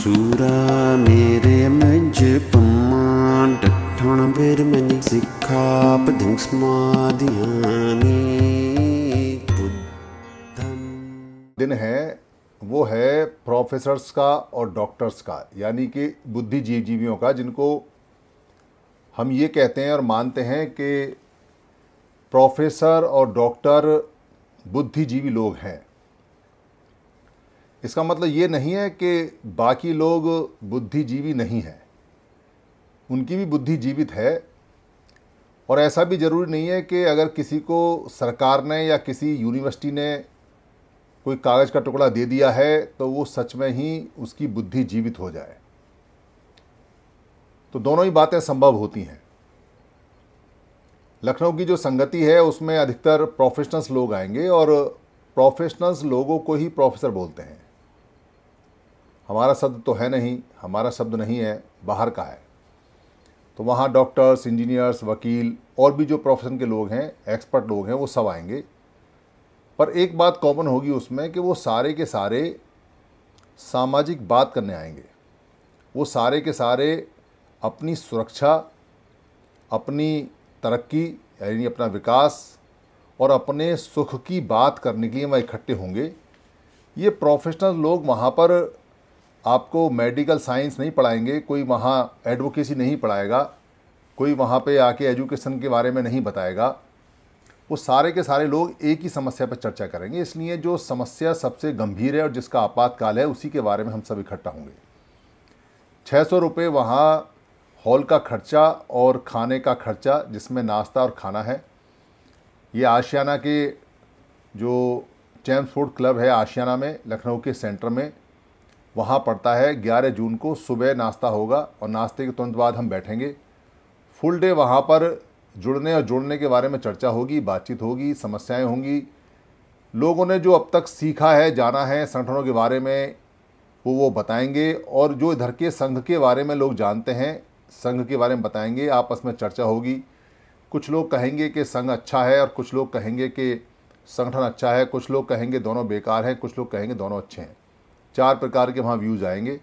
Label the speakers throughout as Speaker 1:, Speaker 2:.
Speaker 1: सूरा मेरे मज पमान ਡਠਣ ਬੇਰ ਮਨ ਸਿੱਖਾ
Speaker 2: दिन है वो है प्रोफेसर्स का और डॉक्टर्स का यानी कि जीवियों का जिनको हम ये कहते हैं और मानते हैं कि प्रोफेसर और डॉक्टर बुद्धिजीवी लोग हैं इसका मतलब ये नहीं है कि बाकी लोग बुद्धिजीवी नहीं हैं उनकी भी बुद्धि जीवित है और ऐसा भी ज़रूरी नहीं है कि अगर किसी को सरकार ने या किसी यूनिवर्सिटी ने कोई कागज़ का टुकड़ा दे दिया है तो वो सच में ही उसकी बुद्धि जीवित हो जाए तो दोनों ही बातें संभव होती हैं लखनऊ की जो संगति है उसमें अधिकतर प्रोफेशनल्स लोग आएंगे और प्रोफेशनल्स लोगों को ही प्रोफेसर बोलते हैं हमारा शब्द तो है नहीं हमारा शब्द नहीं है बाहर का है तो वहाँ डॉक्टर्स इंजीनियर्स वकील और भी जो प्रोफेशन के लोग हैं एक्सपर्ट लोग हैं वो सब आएंगे पर एक बात कॉमन होगी उसमें कि वो सारे के सारे सामाजिक बात करने आएंगे वो सारे के सारे अपनी सुरक्षा अपनी तरक्की यानी अपना विकास और अपने सुख की बात करने के लिए वह इकट्ठे होंगे ये प्रोफेशनल लोग वहाँ पर आपको मेडिकल साइंस नहीं पढ़ाएंगे कोई वहाँ एडवोकेसी नहीं पढ़ाएगा कोई वहाँ पे आके एजुकेशन के बारे में नहीं बताएगा वो सारे के सारे लोग एक ही समस्या पर चर्चा करेंगे इसलिए जो समस्या सबसे गंभीर है और जिसका आपातकाल है उसी के बारे में हम सब इकट्ठा होंगे छः सौ रुपये वहाँ हॉल का खर्चा और खाने का खर्चा जिसमें नाश्ता और खाना है ये आशियाना के जो चैम्स फूड क्लब है आशियाना में लखनऊ के सेंटर में वहाँ पड़ता है 11 जून को सुबह नाश्ता होगा और नाश्ते के तुरंत बाद हम बैठेंगे फुल डे वहाँ पर जुड़ने और जुड़ने के बारे में चर्चा होगी बातचीत होगी समस्याएं होंगी लोगों ने जो अब तक सीखा है जाना है संगठनों के बारे में वो वो बताएंगे और जो इधर के संघ के बारे में लोग जानते हैं संघ के बारे में बताएंगे आपस में चर्चा होगी कुछ लोग कहेंगे कि संघ अच्छा है और कुछ लोग कहेंगे कि संगठन अच्छा है कुछ लोग कहेंगे दोनों बेकार हैं कुछ लोग कहेंगे दोनों अच्छे हैं चार प्रकार के वहाँ व्यूज़ आएंगे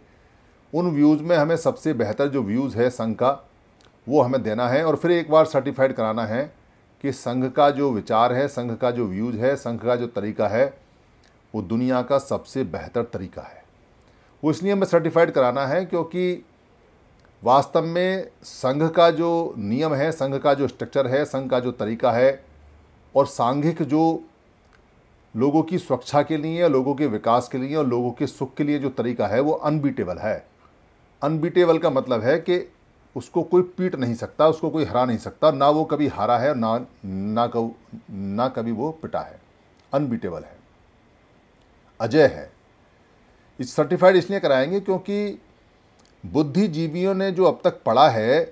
Speaker 2: उन व्यूज़ में हमें सबसे बेहतर जो व्यूज़ है संघ का वो हमें देना है और फिर एक बार सर्टिफाइड कराना है कि संघ का जो विचार है संघ का जो व्यूज़ है संघ का जो तरीका है वो दुनिया का सबसे बेहतर तरीका है वो इसलिए हमें सर्टिफाइड कराना है क्योंकि वास्तव में संघ का जो नियम है संघ का जो स्ट्रक्चर है संघ का जो तरीका है और सांघिक जो लोगों की सुरक्षा के लिए लोगों के विकास के लिए और लोगों के सुख के लिए जो तरीका है वो अनबीटेबल है अनबीटेबल का मतलब है कि उसको कोई पीट नहीं सकता उसको कोई हरा नहीं सकता ना वो कभी हारा है ना ना कव, ना कभी वो पिटा है अनबीटेबल है अजय है इस सर्टिफाइड इसलिए कराएंगे क्योंकि बुद्धिजीवियों ने जो अब तक पढ़ा है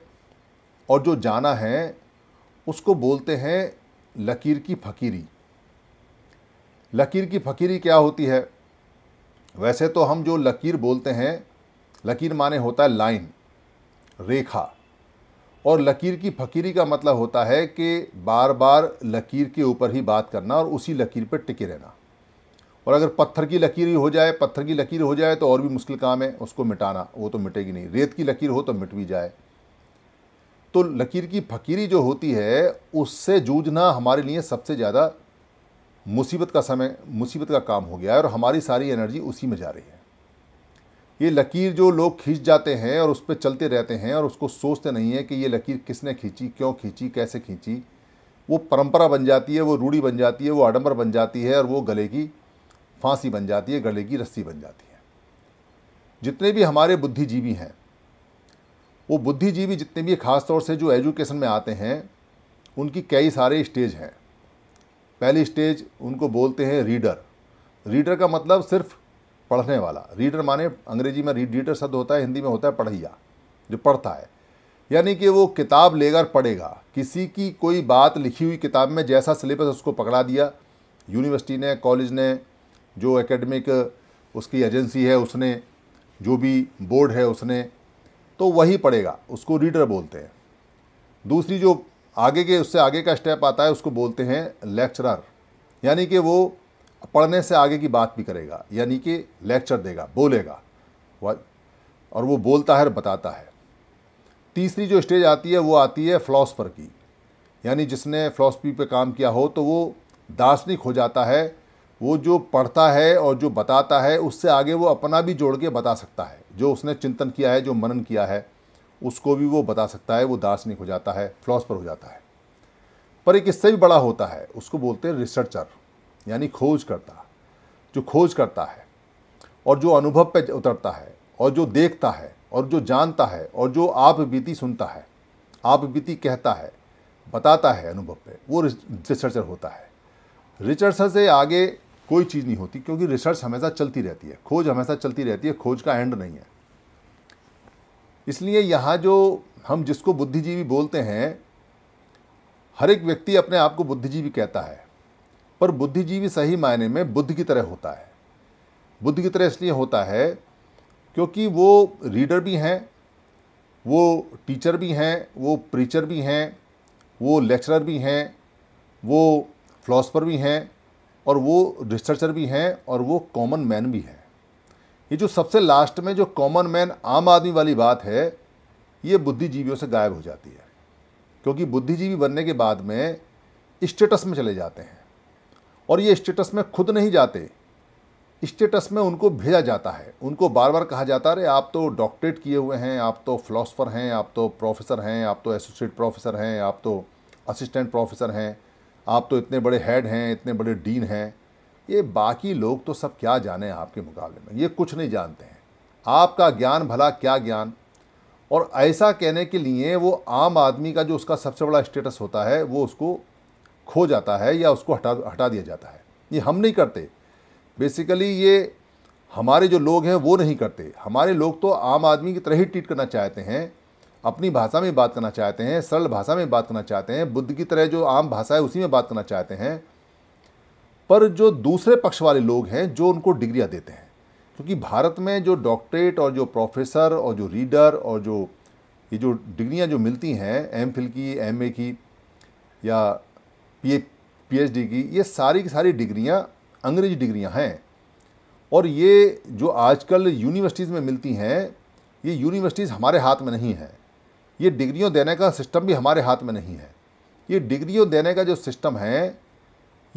Speaker 2: और जो जाना है उसको बोलते हैं लकीर की फकीरी लकीर की फ़कीरी क्या होती है वैसे तो हम जो लकीर बोलते हैं लकीर माने होता है लाइन रेखा और लकीर की फ़कीरी का मतलब होता है कि बार बार लकीर के ऊपर ही बात करना और उसी लकीर पर टिके रहना और अगर पत्थर की लकीर ही हो जाए पत्थर की लकीर हो जाए तो और भी मुश्किल काम है उसको मिटाना वो तो मिटेगी नहीं रेत की लकीर हो तो मिट भी जाए तो लकीर की फ़कीरी जो होती है उससे जूझना हमारे लिए सबसे ज़्यादा मुसीबत का समय मुसीबत का काम हो गया है और हमारी सारी एनर्जी उसी में जा रही है ये लकीर जो लोग खींच जाते हैं और उस पर चलते रहते हैं और उसको सोचते नहीं है कि ये लकीर किसने खींची क्यों खींची कैसे खींची वो परंपरा बन जाती है वो रूढ़ी बन जाती है वो आडम्बर बन जाती है और वो गले की फांसी बन जाती है गले की रस्सी बन जाती है जितने भी हमारे बुद्धिजीवी हैं वो बुद्धिजीवी जितने भी ख़ास तौर से जो एजुकेशन में आते हैं उनकी कई सारे स्टेज हैं पहली स्टेज उनको बोलते हैं रीडर रीडर का मतलब सिर्फ पढ़ने वाला रीडर माने अंग्रेजी में रीडर शब्द होता है हिंदी में होता है पढ़िया जो पढ़ता है यानी कि वो किताब लेकर पढ़ेगा किसी की कोई बात लिखी हुई किताब में जैसा सिलेबस उसको पकड़ा दिया यूनिवर्सिटी ने कॉलेज ने जो एकेडमिक उसकी एजेंसी है उसने जो भी बोर्ड है उसने तो वही पढ़ेगा उसको रीडर बोलते हैं दूसरी जो आगे के उससे आगे का स्टेप आता है उसको बोलते हैं लेक्चरर यानी कि वो पढ़ने से आगे की बात भी करेगा यानी कि लेक्चर देगा बोलेगा और वो बोलता है और बताता है तीसरी जो स्टेज आती है वो आती है फ़िलासफ़र की यानी जिसने फ़िलासफ़ी पे काम किया हो तो वो दार्शनिक हो जाता है वो जो पढ़ता है और जो बताता है उससे आगे वो अपना भी जोड़ के बता सकता है जो उसने चिंतन किया है जो मनन किया है उसको भी वो बता सकता है वो दार्शनिक हो जाता है फिलोसफर हो जाता है पर एक इससे भी बड़ा होता है उसको बोलते हैं रिसर्चर यानी खोज करता जो खोज करता है और जो अनुभव पे उतरता है और जो देखता है और जो जानता है और जो आप बीती सुनता है आप बीती कहता है बताता है अनुभव पे वो रिसर्चर होता है रिसर्चर से आगे कोई चीज़ नहीं होती क्योंकि रिसर्च हमेशा चलती रहती है खोज हमेशा चलती रहती है खोज का एंड नहीं है इसलिए यहाँ जो हम जिसको बुद्धिजीवी बोलते हैं हर एक व्यक्ति अपने आप को बुद्धिजीवी कहता है पर बुद्धिजीवी सही मायने में बुद्ध की तरह होता है बुद्ध की तरह इसलिए होता है क्योंकि वो रीडर भी हैं वो टीचर भी हैं वो प्रीचर भी हैं वो लेक्चरर भी हैं वो फिलोसफर भी हैं और वो रिसर्चर भी हैं और वो कॉमन मैन भी हैं ये जो सबसे लास्ट में जो कॉमन मैन आम आदमी वाली बात है ये बुद्धिजीवियों से गायब हो जाती है क्योंकि बुद्धिजीवी बनने के बाद में स्टेटस में चले जाते हैं और ये स्टेटस में खुद नहीं जाते स्टेटस में उनको भेजा जाता है उनको बार बार कहा जाता है अरे आप तो डॉक्टरेट किए हुए हैं आप तो फ़िलासफ़र हैं आप तो प्रोफेसर हैं आप तो एसोसिएट प्रोफेसर हैं आप तो असिस्टेंट प्रोफेसर हैं आप तो इतने बड़े हेड हैं इतने बड़े डीन हैं ये बाकी लोग तो सब क्या जाने आपके मुकाबले में ये कुछ नहीं जानते हैं आपका ज्ञान भला क्या ज्ञान और ऐसा कहने के लिए वो आम आदमी का जो उसका सबसे बड़ा स्टेटस होता है वो उसको खो जाता है या उसको हटा हटा दिया जाता है ये हम नहीं करते बेसिकली ये हमारे जो लोग हैं वो नहीं करते हमारे लोग तो आम आदमी की तरह ही ट्रीट करना चाहते हैं अपनी भाषा में बात करना चाहते हैं सरल भाषा में बात करना चाहते हैं बुद्ध की तरह जो आम भाषा है उसी में बात करना चाहते हैं पर जो दूसरे पक्ष वाले लोग हैं जो उनको डिग्रियाँ देते हैं क्योंकि भारत में जो डॉक्टरेट और जो प्रोफेसर और जो रीडर और जो ये जो डिग्रियाँ जो मिलती हैं एम फिल की एम ए की या पी पीएचडी की ये सारी की सारी डिग्रियाँ अंग्रेजी डिग्रियाँ हैं और ये जो आजकल यूनिवर्सिटीज़ में मिलती हैं ये यूनिवर्सिटीज़ हमारे हाथ में नहीं है ये डिग्रियों देने का सिस्टम भी हमारे हाथ में नहीं है ये डिग्रियों देने का जो सिस्टम है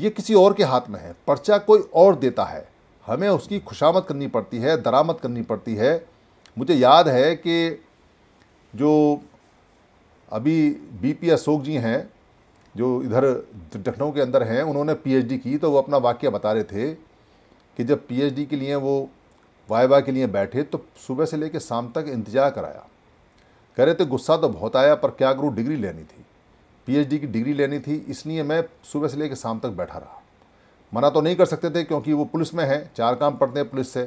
Speaker 2: ये किसी और के हाथ में है पर्चा कोई और देता है हमें उसकी खुशामद करनी पड़ती है दरामद करनी पड़ती है मुझे याद है कि जो अभी बी पी अशोक जी हैं जो इधर लखनऊ के अंदर हैं उन्होंने पीएचडी की तो वो अपना वाक्य बता रहे थे कि जब पीएचडी के लिए वो वाइवा के लिए बैठे तो सुबह से लेकर शाम तक इंतज़ार कराया कह रहे थे गुस्सा तो बहुत आया पर क्या करूँ डिग्री लेनी थी पीएचडी की डिग्री लेनी थी इसलिए मैं सुबह से लेकर शाम तक बैठा रहा मना तो नहीं कर सकते थे क्योंकि वो पुलिस में है चार काम पढ़ते हैं पुलिस से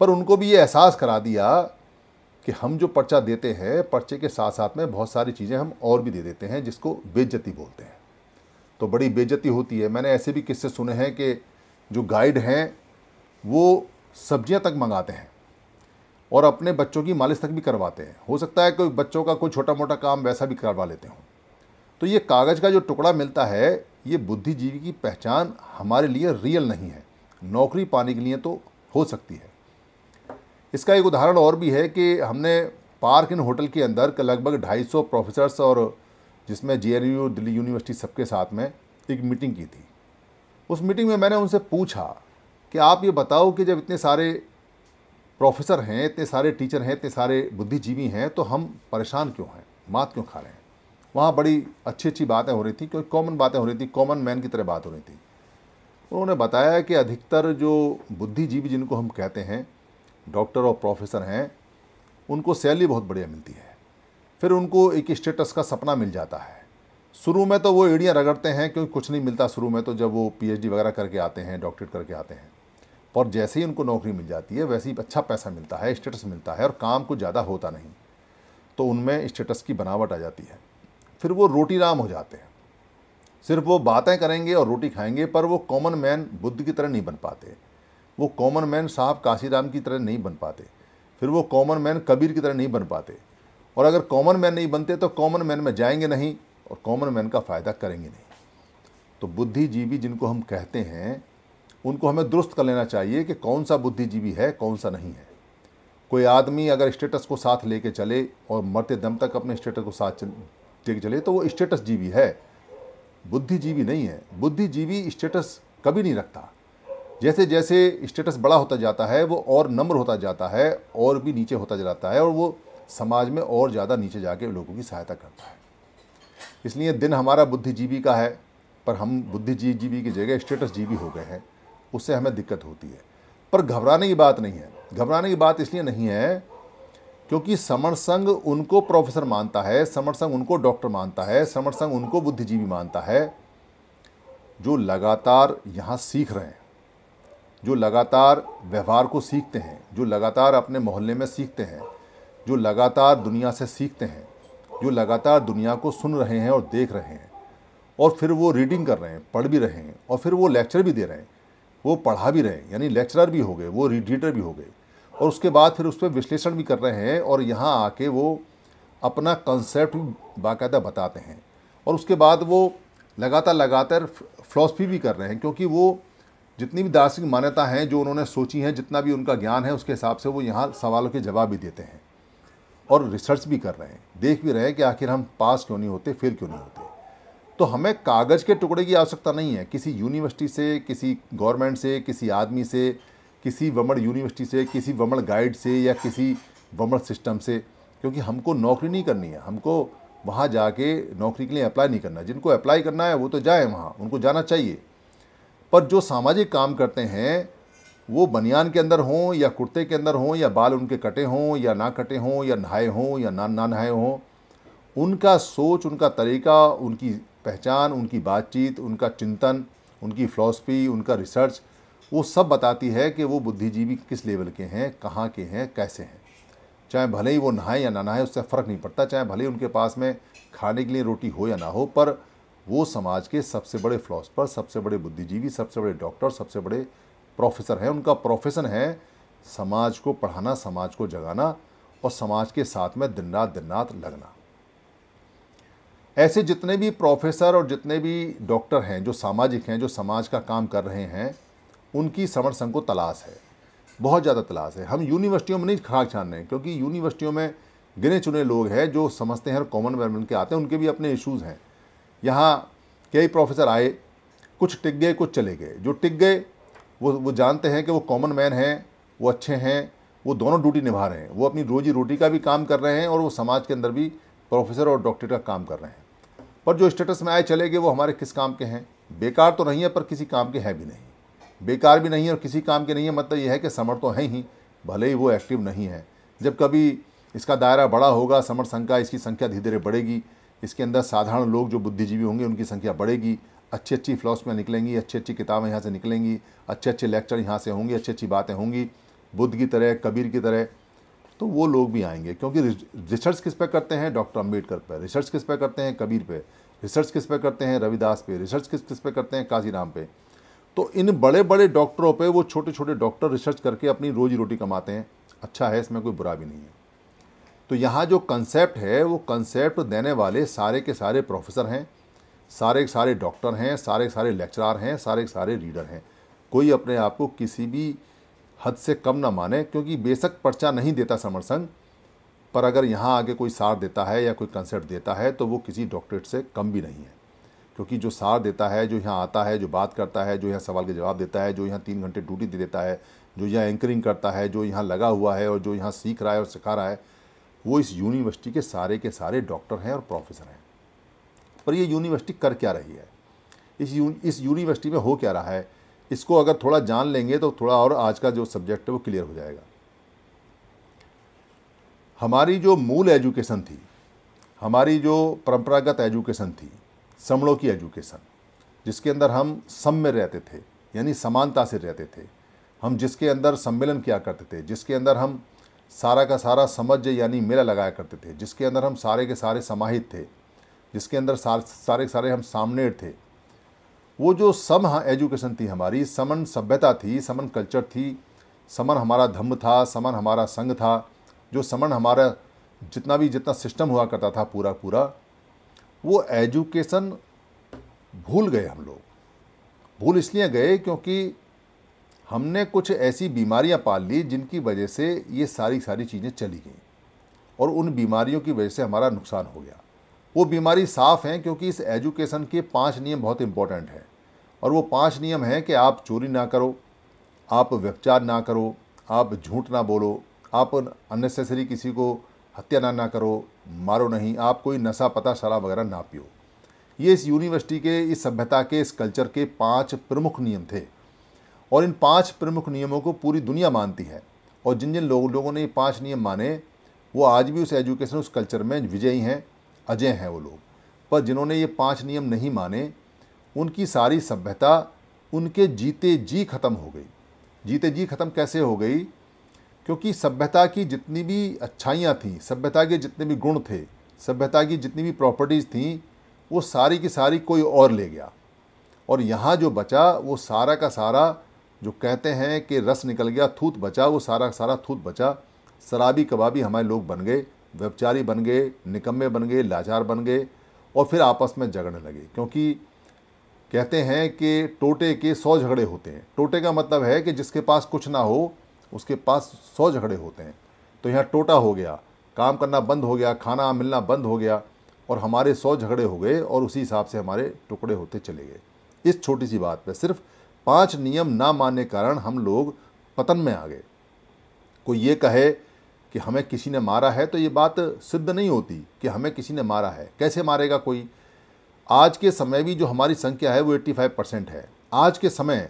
Speaker 2: पर उनको भी ये एहसास करा दिया कि हम जो पर्चा देते हैं पर्चे के साथ साथ में बहुत सारी चीज़ें हम और भी दे देते हैं जिसको बेज्जती बोलते हैं तो बड़ी बेज्जती होती है मैंने ऐसे भी किस्से सुने हैं कि जो गाइड हैं वो सब्जियां तक मंगाते हैं और अपने बच्चों की मालिश तक भी करवाते हैं हो सकता है कोई बच्चों का कोई छोटा मोटा काम वैसा भी करवा लेते हों तो ये कागज़ का जो टुकड़ा मिलता है ये बुद्धिजीवी की पहचान हमारे लिए रियल नहीं है नौकरी पाने के लिए तो हो सकती है इसका एक उदाहरण और भी है कि हमने पार्क इन होटल के अंदर लगभग 250 प्रोफेसर्स और जिसमें जे दिल्ली यूनिवर्सिटी सबके साथ में एक मीटिंग की थी उस मीटिंग में मैंने उनसे पूछा कि आप ये बताओ कि जब इतने सारे प्रोफेसर हैं इतने सारे टीचर हैं इतने सारे बुद्धिजीवी हैं तो हम परेशान क्यों हैं मात क्यों खा रहे हैं वहाँ बड़ी अच्छी अच्छी बातें हो रही थी क्योंकि कॉमन बातें हो रही थी कॉमन मैन की तरह बात हो रही थी उन्होंने बताया कि अधिकतर जो बुद्धिजीवी जिनको हम कहते हैं डॉक्टर और प्रोफेसर हैं उनको सैलरी बहुत बढ़िया मिलती है फिर उनको एक स्टेटस का सपना मिल जाता है शुरू में तो वो एड़ियाँ रगड़ते हैं क्योंकि कुछ नहीं मिलता शुरू में तो जब वो पीएचडी वगैरह करके आते हैं डॉक्टरेट करके आते हैं और जैसे ही उनको नौकरी मिल जाती है वैसे ही अच्छा पैसा मिलता है स्टेटस मिलता है और काम कुछ ज़्यादा होता नहीं तो उनमें स्टेटस की बनावट आ जाती है फिर वो रोटी राम हो जाते हैं सिर्फ वो बातें करेंगे और रोटी खाएंगे पर वो कॉमन मैन बुद्ध की तरह नहीं बन पाते वो कॉमन मैन साहब काशीराम की तरह नहीं बन पाते फिर वो कॉमन मैन कबीर की तरह नहीं बन पाते और अगर कॉमन मैन नहीं बनते तो कॉमन मैन में जाएंगे नहीं और कॉमन मैन का फ़ायदा करेंगे नहीं तो बुद्धिजीवी जिनको हम कहते हैं उनको हमें दुरुस्त कर लेना चाहिए कि कौन सा बुद्धिजीवी है कौन सा नहीं है कोई आदमी अगर स्टेटस को साथ लेके चले और मरते दम तक अपने स्टेटस को साथ देख चले तो वो स्टेटस जीवी है बुद्धिजीवी नहीं है बुद्धिजीवी स्टेटस कभी नहीं रखता जैसे जैसे स्टेटस बड़ा होता जाता है वो और नम्र होता जाता है और भी नीचे होता जाता है और वो समाज में और ज़्यादा नीचे जाके लोगों की सहायता करता है इसलिए दिन हमारा बुद्धिजीवी का है पर हम बुद्धिजीवी की जगह स्टेटस जीवी हो गए हैं उससे हमें दिक्कत होती है पर घबराने की बात नहीं है घबराने की बात इसलिए नहीं है क्योंकि समर संघ उनको प्रोफेसर मानता है समर संघ उनको डॉक्टर मानता है समर संघ उनको बुद्धिजीवी मानता है जो लगातार यहाँ सीख रहे हैं जो लगातार व्यवहार को सीखते हैं जो लगातार अपने मोहल्ले में सीखते हैं जो लगातार दुनिया से सीखते हैं जो लगातार दुनिया को सुन रहे हैं और देख रहे हैं और फिर वो रीडिंग कर रहे हैं पढ़ भी रहे हैं और फिर वो लेक्चर भी दे रहे हैं वो पढ़ा भी रहे हैं यानी लेक्चरर भी हो गए वो रीडर भी हो गए और उसके बाद फिर उस पर विश्लेषण भी कर रहे हैं और यहाँ आके वो अपना कंसेप्ट बाकायदा बताते हैं और उसके बाद वो लगातार लगातार फ़िलासफ़ी भी कर रहे हैं क्योंकि वो जितनी भी दार्शनिक मान्यता हैं जो उन्होंने सोची हैं जितना भी उनका ज्ञान है उसके हिसाब से वो यहाँ सवालों के जवाब भी देते हैं और रिसर्च भी कर रहे हैं देख भी रहे हैं कि आखिर हम पास क्यों नहीं होते फेल क्यों नहीं होते तो हमें कागज़ के टुकड़े की आवश्यकता नहीं है किसी यूनिवर्सिटी से किसी गवर्नमेंट से किसी आदमी से किसी वमण यूनिवर्सिटी से किसी वमण गाइड से या किसी वमण सिस्टम से क्योंकि हमको नौकरी नहीं करनी है हमको वहाँ जाके नौकरी के लिए अप्लाई नहीं करना जिनको अप्लाई करना है वो तो जाए वहाँ उनको जाना चाहिए पर जो सामाजिक काम करते हैं वो बनियान के अंदर हों या कुर्ते के अंदर हों या बाल उनके कटे हों या ना कटे हों या नहाए हों या ना ना नहाए हों उनका सोच उनका तरीका उनकी पहचान उनकी बातचीत उनका चिंतन उनकी फ़िलासफ़ी उनका रिसर्च वो सब बताती है कि वो बुद्धिजीवी किस लेवल के हैं कहाँ के हैं कैसे हैं चाहे भले ही वो नहाए या ना नहाए उससे फ़र्क नहीं पड़ता चाहे भले ही उनके पास में खाने के लिए रोटी हो या ना हो पर वो समाज के सबसे बड़े फिलासफ़र सबसे बड़े बुद्धिजीवी सबसे बड़े डॉक्टर सबसे बड़े प्रोफेसर हैं उनका प्रोफेशन है समाज को पढ़ाना समाज को जगाना और समाज के साथ में दिन रात दिन रात लगना ऐसे जितने भी प्रोफेसर और जितने भी डॉक्टर हैं जो सामाजिक हैं जो समाज का काम कर रहे हैं उनकी समर संघ को तलाश है बहुत ज़्यादा तलाश है हम यूनिवर्सिटियों में नहीं खाक छान रहे हैं क्योंकि यूनिवर्सिटियों में गिने चुने लोग हैं जो समझते हैं और कॉमन एनवायरमेंट के आते हैं उनके भी अपने इश्यूज़ हैं यहाँ कई प्रोफेसर आए कुछ टिक गए कुछ चले गए जो टिक गए वो वो जानते हैं कि वो कॉमन मैन हैं वो अच्छे हैं वो दोनों ड्यूटी निभा रहे हैं वो अपनी रोजी रोटी का भी काम कर रहे हैं और वो समाज के अंदर भी प्रोफेसर और डॉक्टर का काम कर रहे हैं पर जो स्टेटस में आए चले गए वो हमारे किस काम के हैं बेकार तो नहीं है पर किसी काम के हैं भी नहीं बेकार भी नहीं है और किसी काम के नहीं है मतलब यह है कि समर तो हैं ही भले ही वो एक्टिव नहीं है जब कभी इसका दायरा बड़ा होगा समर संख्या इसकी संख्या धीरे धीरे बढ़ेगी इसके अंदर साधारण लोग जो बुद्धिजीवी होंगे उनकी संख्या बढ़ेगी अच्छी अच्छी फिलोसफियाँ निकलेंगी अच्छी अच्छी किताबें यहाँ से निकलेंगी अच्छे अच्छे लेक्चर यहाँ से होंगे अच्छी अच्छी बातें होंगी बुद्ध की तरह कबीर की तरह तो वो लोग भी आएंगे क्योंकि रिसर्च किस पे करते हैं डॉक्टर अम्बेडकर पर रिसर्च किस पे करते हैं कबीर पे रिसर्च किस पे करते हैं रविदास पे रिसर्च किस किस पे करते हैं काजीराम पे तो इन बड़े बड़े डॉक्टरों पे वो छोटे छोटे डॉक्टर रिसर्च करके अपनी रोजी रोटी कमाते हैं अच्छा है इसमें कोई बुरा भी नहीं है तो यहाँ जो कंसेप्ट है वो कंसेप्ट देने वाले सारे के सारे प्रोफेसर हैं सारे के सारे डॉक्टर हैं सारे के सारे लेक्चरार हैं सारे के सारे रीडर हैं कोई अपने आप को किसी भी हद से कम ना माने क्योंकि बेशक पर्चा नहीं देता समरसंग पर अगर यहाँ आगे कोई सार देता है या कोई कंसेप्ट देता है तो वो किसी डॉक्टरेट से कम भी नहीं है क्योंकि जो सार देता है जो यहाँ आता है जो बात करता है जो यहाँ सवाल के जवाब देता है जो यहाँ तीन घंटे ड्यूटी दे देता है जो यहाँ एंकरिंग करता है जो यहाँ लगा हुआ है और जो यहाँ सीख रहा है और सिखा रहा है वो इस यूनिवर्सिटी के सारे के सारे डॉक्टर हैं और प्रोफेसर हैं पर ये यूनिवर्सिटी कर क्या रही है इस यू, इस यूनिवर्सिटी में हो क्या रहा है इसको अगर थोड़ा जान लेंगे तो थोड़ा और आज का जो सब्जेक्ट है वो क्लियर हो जाएगा हमारी जो मूल एजुकेशन थी हमारी जो परंपरागत एजुकेशन थी समणों की एजुकेशन जिसके अंदर हम सम में रहते थे यानी समानता से रहते थे हम जिसके अंदर सम्मेलन किया करते थे जिसके अंदर हम सारा का सारा समझ यानी मेला लगाया करते थे जिसके अंदर हम सारे के सारे समाहित थे जिसके अंदर सारे के सारे हम सामने थे वो जो सम हाँ, एजुकेशन थी हमारी समन सभ्यता थी समन कल्चर थी समन हमारा धम्म था समन हमारा संघ था जो समन हमारा जितना भी जितना सिस्टम हुआ करता था पूरा पूरा वो एजुकेशन भूल गए हम लोग भूल इसलिए गए क्योंकि हमने कुछ ऐसी बीमारियां पाल ली जिनकी वजह से ये सारी सारी चीज़ें चली गई और उन बीमारियों की वजह से हमारा नुकसान हो गया वो बीमारी साफ़ हैं क्योंकि इस एजुकेशन के पांच नियम बहुत इम्पॉर्टेंट हैं और वो पांच नियम हैं कि आप चोरी ना करो आप व्यवचार ना करो आप झूठ ना बोलो आप अननेसेसरी किसी को हत्या ना ना करो मारो नहीं आप कोई नशा पता शराब वगैरह ना पियो ये इस यूनिवर्सिटी के इस सभ्यता के इस कल्चर के पांच प्रमुख नियम थे और इन पांच प्रमुख नियमों को पूरी दुनिया मानती है और जिन जिन लोग, लोगों ने ये पांच नियम माने वो आज भी उस एजुकेशन उस कल्चर में विजयी हैं अजय हैं वो लोग पर जिन्होंने ये पांच नियम नहीं माने उनकी सारी सभ्यता उनके जीते जी ख़त्म हो गई जीते जी ख़त्म कैसे हो गई क्योंकि सभ्यता की जितनी भी अच्छाइयाँ थीं सभ्यता के जितने भी गुण थे सभ्यता की जितनी भी प्रॉपर्टीज़ थीं वो सारी की सारी कोई और ले गया और यहाँ जो बचा वो सारा का सारा जो कहते हैं कि रस निकल गया थूत बचा वो सारा का सारा थूत बचा शराबी कबाबी हमारे लोग बन गए व्यवचारी बन गए निकम्मे बन गए लाचार बन गए और फिर आपस में झगड़ने लगे क्योंकि कहते हैं कि टोटे के सौ झगड़े होते हैं टोटे का मतलब है कि जिसके पास कुछ ना हो उसके पास सौ झगड़े होते हैं तो यहाँ टोटा हो गया काम करना बंद हो गया खाना मिलना बंद हो गया और हमारे सौ झगड़े हो गए और उसी हिसाब से हमारे टुकड़े होते चले गए इस छोटी सी बात पर सिर्फ पांच नियम ना मानने कारण हम लोग पतन में आ गए कोई ये कहे कि हमें किसी ने मारा है तो ये बात सिद्ध नहीं होती कि हमें किसी ने मारा है कैसे मारेगा कोई आज के समय भी जो हमारी संख्या है वो 85 परसेंट है आज के समय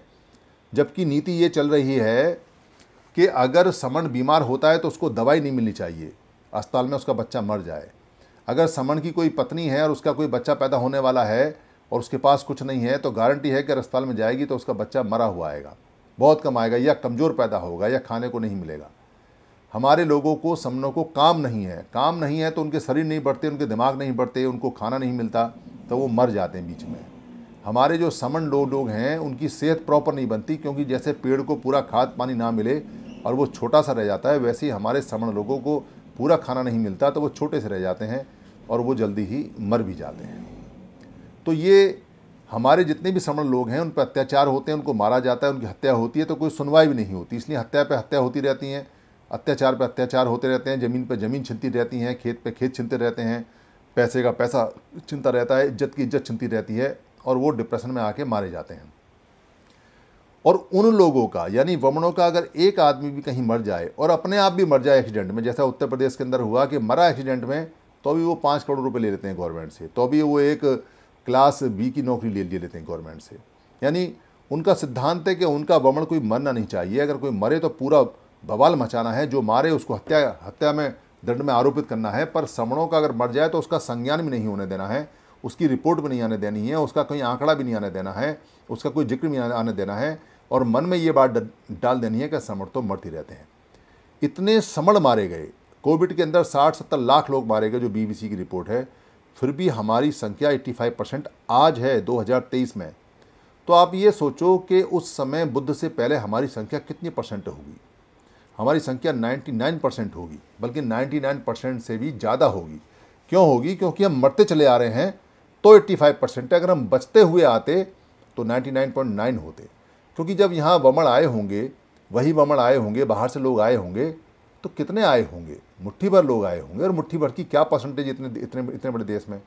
Speaker 2: जबकि नीति ये चल रही है कि अगर समण बीमार होता है तो उसको दवाई नहीं मिलनी चाहिए अस्पताल में उसका बच्चा मर जाए अगर समण की कोई पत्नी है और उसका कोई बच्चा पैदा होने वाला है और उसके पास कुछ नहीं है तो गारंटी है कि अस्पताल में जाएगी तो उसका बच्चा मरा हुआ आएगा बहुत कम आएगा या कमज़ोर पैदा होगा या खाने को नहीं मिलेगा हमारे लोगों को समनों को काम नहीं है काम नहीं है तो उनके शरीर नहीं बढ़ते उनके दिमाग नहीं बढ़ते उनको खाना नहीं मिलता तो वो मर जाते हैं बीच में हमारे जो समन लोग लोग हैं उनकी सेहत प्रॉपर नहीं बनती क्योंकि जैसे पेड़ को पूरा खाद पानी ना मिले और वो छोटा सा रह जाता है वैसे ही हमारे समण लोगों को पूरा खाना नहीं मिलता तो वो छोटे से रह जाते हैं और वो जल्दी ही मर भी जाते हैं तो ये हमारे जितने भी समण लोग हैं उन पर अत्याचार होते हैं उनको मारा जाता है उनकी हत्या होती है तो कोई सुनवाई भी नहीं होती इसलिए हत्या पर हत्या होती रहती हैं अत्याचार पर अत्याचार होते रहते हैं ज़मीन पर ज़मीन छिनती रहती हैं खेत पर खेत छिनते रहते हैं पैसे का पैसा चिंता रहता है इज्जत की इज्जत छिनती रहती है और वो डिप्रेशन में आके मारे जाते हैं और उन लोगों का यानी वमनों का अगर एक आदमी भी कहीं मर जाए और अपने आप भी मर जाए एक्सीडेंट में जैसा उत्तर प्रदेश के अंदर हुआ कि मरा एक्सीडेंट में तो भी वो पाँच करोड़ रुपए ले लेते हैं गवर्नमेंट से तो भी वो एक क्लास बी की नौकरी ले ले लेते हैं गवर्नमेंट से यानी उनका सिद्धांत है कि उनका वमन कोई मरना नहीं चाहिए अगर कोई मरे तो पूरा बवाल मचाना है जो मारे उसको हत्या हत्या में दंड में आरोपित करना है पर समणों का अगर मर जाए तो उसका संज्ञान भी नहीं होने देना है उसकी रिपोर्ट भी नहीं आने देनी है उसका कहीं आंकड़ा भी नहीं आने देना है उसका कोई जिक्र भी आने देना है और मन में ये बात डाल देनी है कि समण तो मरते रहते हैं इतने समण मारे गए कोविड के अंदर साठ सत्तर लाख लोग मारे गए जो बीबीसी की रिपोर्ट है फिर भी हमारी संख्या 85 परसेंट आज है 2023 में तो आप ये सोचो कि उस समय बुद्ध से पहले हमारी संख्या कितनी परसेंट होगी हमारी संख्या 99 परसेंट होगी बल्कि 99 परसेंट से भी ज़्यादा होगी क्यों होगी क्योंकि हम मरते चले आ रहे हैं तो 85 परसेंट अगर हम बचते हुए आते तो 99.9 होते क्योंकि जब यहाँ वमण आए होंगे वही वमण आए होंगे बाहर से लोग आए होंगे तो कितने आए होंगे मुट्ठी भर लोग आए होंगे और मुट्ठी भर की क्या परसेंटेज इतने इतने इतने बड़े देश में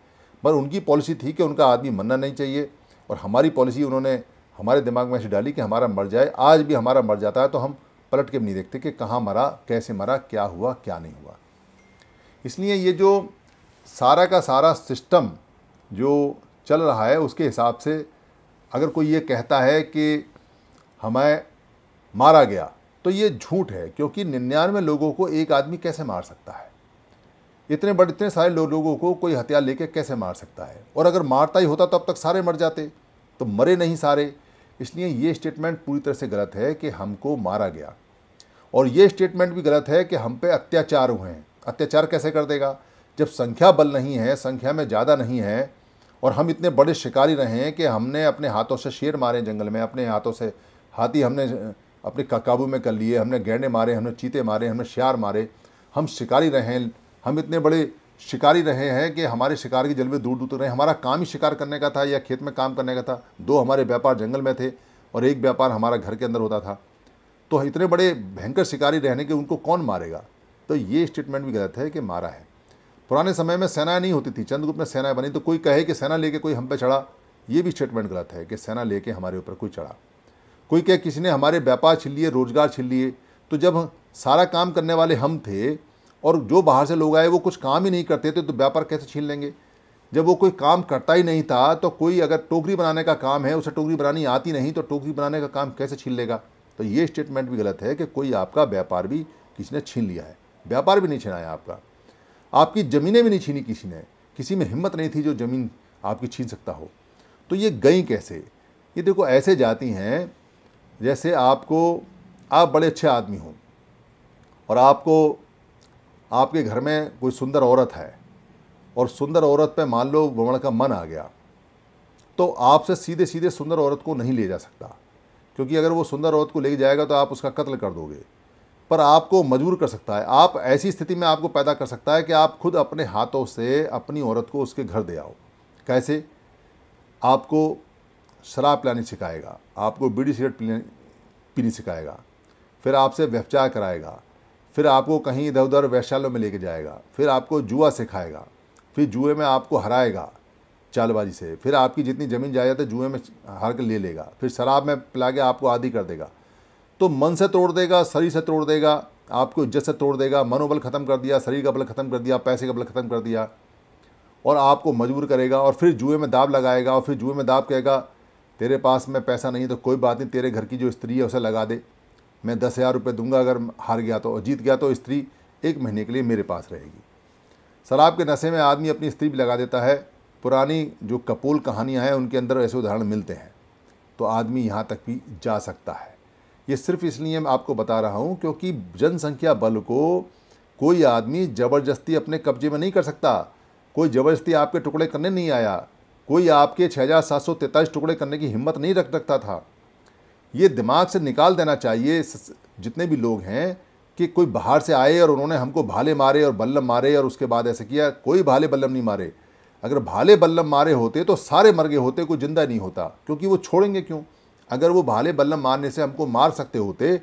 Speaker 2: पर उनकी पॉलिसी थी कि उनका आदमी मरना नहीं चाहिए और हमारी पॉलिसी उन्होंने हमारे दिमाग में ऐसी डाली कि हमारा मर जाए आज भी हमारा मर जाता है तो हम पलट के भी नहीं देखते कि कहाँ मरा कैसे मरा क्या हुआ क्या नहीं हुआ इसलिए ये जो सारा का सारा सिस्टम जो चल रहा है उसके हिसाब से अगर कोई ये कहता है कि हमें मारा गया तो ये झूठ है क्योंकि निन्यानवे लोगों को एक आदमी कैसे मार सकता है इतने बड़े इतने सारे लो, लोगों को कोई हथियार लेके कैसे मार सकता है और अगर मारता ही होता तो अब तक सारे मर जाते तो मरे नहीं सारे इसलिए ये स्टेटमेंट पूरी तरह से गलत है कि हमको मारा गया और ये स्टेटमेंट भी गलत है कि हम पे अत्याचार हुए हैं अत्याचार कैसे कर देगा जब संख्या बल नहीं है संख्या में ज़्यादा नहीं है और हम इतने बड़े शिकारी रहे हैं कि हमने अपने हाथों से शेर मारे जंगल में अपने हाथों से हाथी हमने अपने काबू में कर लिए हमने गेंडे मारे हमने चीते मारे हमने श्यार मारे हम शिकारी रहे हैं हम इतने बड़े शिकारी रहे हैं कि हमारे शिकार की जलवे दूर दूर तक रहे हमारा काम ही शिकार करने का था या खेत में काम करने का था दो हमारे व्यापार जंगल में थे और एक व्यापार हमारा घर के अंदर होता था तो इतने बड़े भयंकर शिकारी रहने के उनको कौन मारेगा तो ये स्टेटमेंट भी गलत है कि मारा है पुराने समय में सेनाएं नहीं होती थी चंद्रगुप्त में सेना बनी तो कोई कहे कि सेना लेके कोई हम पे चढ़ा ये भी स्टेटमेंट गलत है कि सेना लेके हमारे ऊपर कोई चढ़ा कोई कहे किसी ने हमारे व्यापार छीन लिए रोजगार छीन लिए तो जब सारा काम करने वाले हम थे और जो बाहर से लोग आए वो कुछ काम ही नहीं करते थे तो व्यापार कैसे छीन लेंगे जब वो कोई काम करता ही नहीं था तो कोई अगर टोकरी बनाने का काम है उसे टोकरी बनानी आती नहीं तो टोकरी बनाने का काम कैसे छीन लेगा तो ये स्टेटमेंट भी गलत है कि कोई आपका व्यापार भी किसी ने छीन लिया है व्यापार भी नहीं छीना है आपका आपकी ज़मीनें भी नहीं छीनी किसी ने किसी में हिम्मत नहीं थी जो ज़मीन आपकी छीन सकता हो तो ये गई कैसे ये देखो ऐसे जाती हैं जैसे आपको आप बड़े अच्छे आदमी हो और आपको आपके घर में कोई सुंदर औरत है और सुंदर औरत पे मान लो भ्रमण का मन आ गया तो आपसे सीधे सीधे सुंदर औरत को नहीं ले जा सकता क्योंकि अगर वो सुंदर औरत को ले जाएगा तो आप उसका कत्ल कर दोगे पर आपको मजबूर कर सकता है आप ऐसी स्थिति में आपको पैदा कर सकता है कि आप खुद अपने हाथों से अपनी औरत को उसके घर दे आओ कैसे आपको शराब पिलानी सिखाएगा आपको बीड़ी सिगरेट पीनी सिखाएगा फिर आपसे व्यवचार कराएगा फिर आपको कहीं इधर उधर वैशालों में लेके जाएगा फिर आपको जुआ सिखाएगा फिर जुए में आपको हराएगा चालबाजी से फिर आपकी जितनी ज़मीन जायदाद है जुए में हार कर ले लेगा फिर शराब में पिला के आपको आदि कर देगा तो मन से तोड़ देगा शरीर से तोड़ देगा आपको इज्जत से तोड़ देगा मनोबल ख़त्म कर दिया शरीर का बल ख़त्म कर दिया पैसे का बल ख़त्म कर दिया और आपको मजबूर करेगा और फिर जुए में दाब लगाएगा और फिर जुए में दाब कहेगा तेरे पास में पैसा नहीं है तो कोई बात नहीं तेरे घर की जो स्त्री है उसे लगा दे मैं दस हज़ार रुपये दूंगा अगर हार गया तो और जीत गया तो स्त्री एक महीने के लिए मेरे पास रहेगी शराब के नशे में आदमी अपनी स्त्री भी लगा देता है पुरानी जो कपोल कहानियाँ हैं उनके अंदर ऐसे उदाहरण मिलते हैं तो आदमी यहाँ तक भी जा सकता है ये सिर्फ इसलिए मैं आपको बता रहा हूँ क्योंकि जनसंख्या बल को कोई आदमी ज़बरदस्ती अपने कब्जे में नहीं कर सकता कोई ज़बरदस्ती आपके टुकड़े करने नहीं आया कोई आपके छः हज़ार सात सौ तैंतालीस टुकड़े करने की हिम्मत नहीं रख रखता था ये दिमाग से निकाल देना चाहिए जितने भी लोग हैं कि कोई बाहर से आए और उन्होंने हमको भाले मारे और बल्लम मारे और उसके बाद ऐसे किया कोई भाले बल्लम नहीं मारे अगर भाले बल्लम मारे होते तो सारे मर गए होते कोई ज़िंदा नहीं होता क्योंकि वो छोड़ेंगे क्यों अगर वो भाले बल्लम मारने से हमको मार सकते होते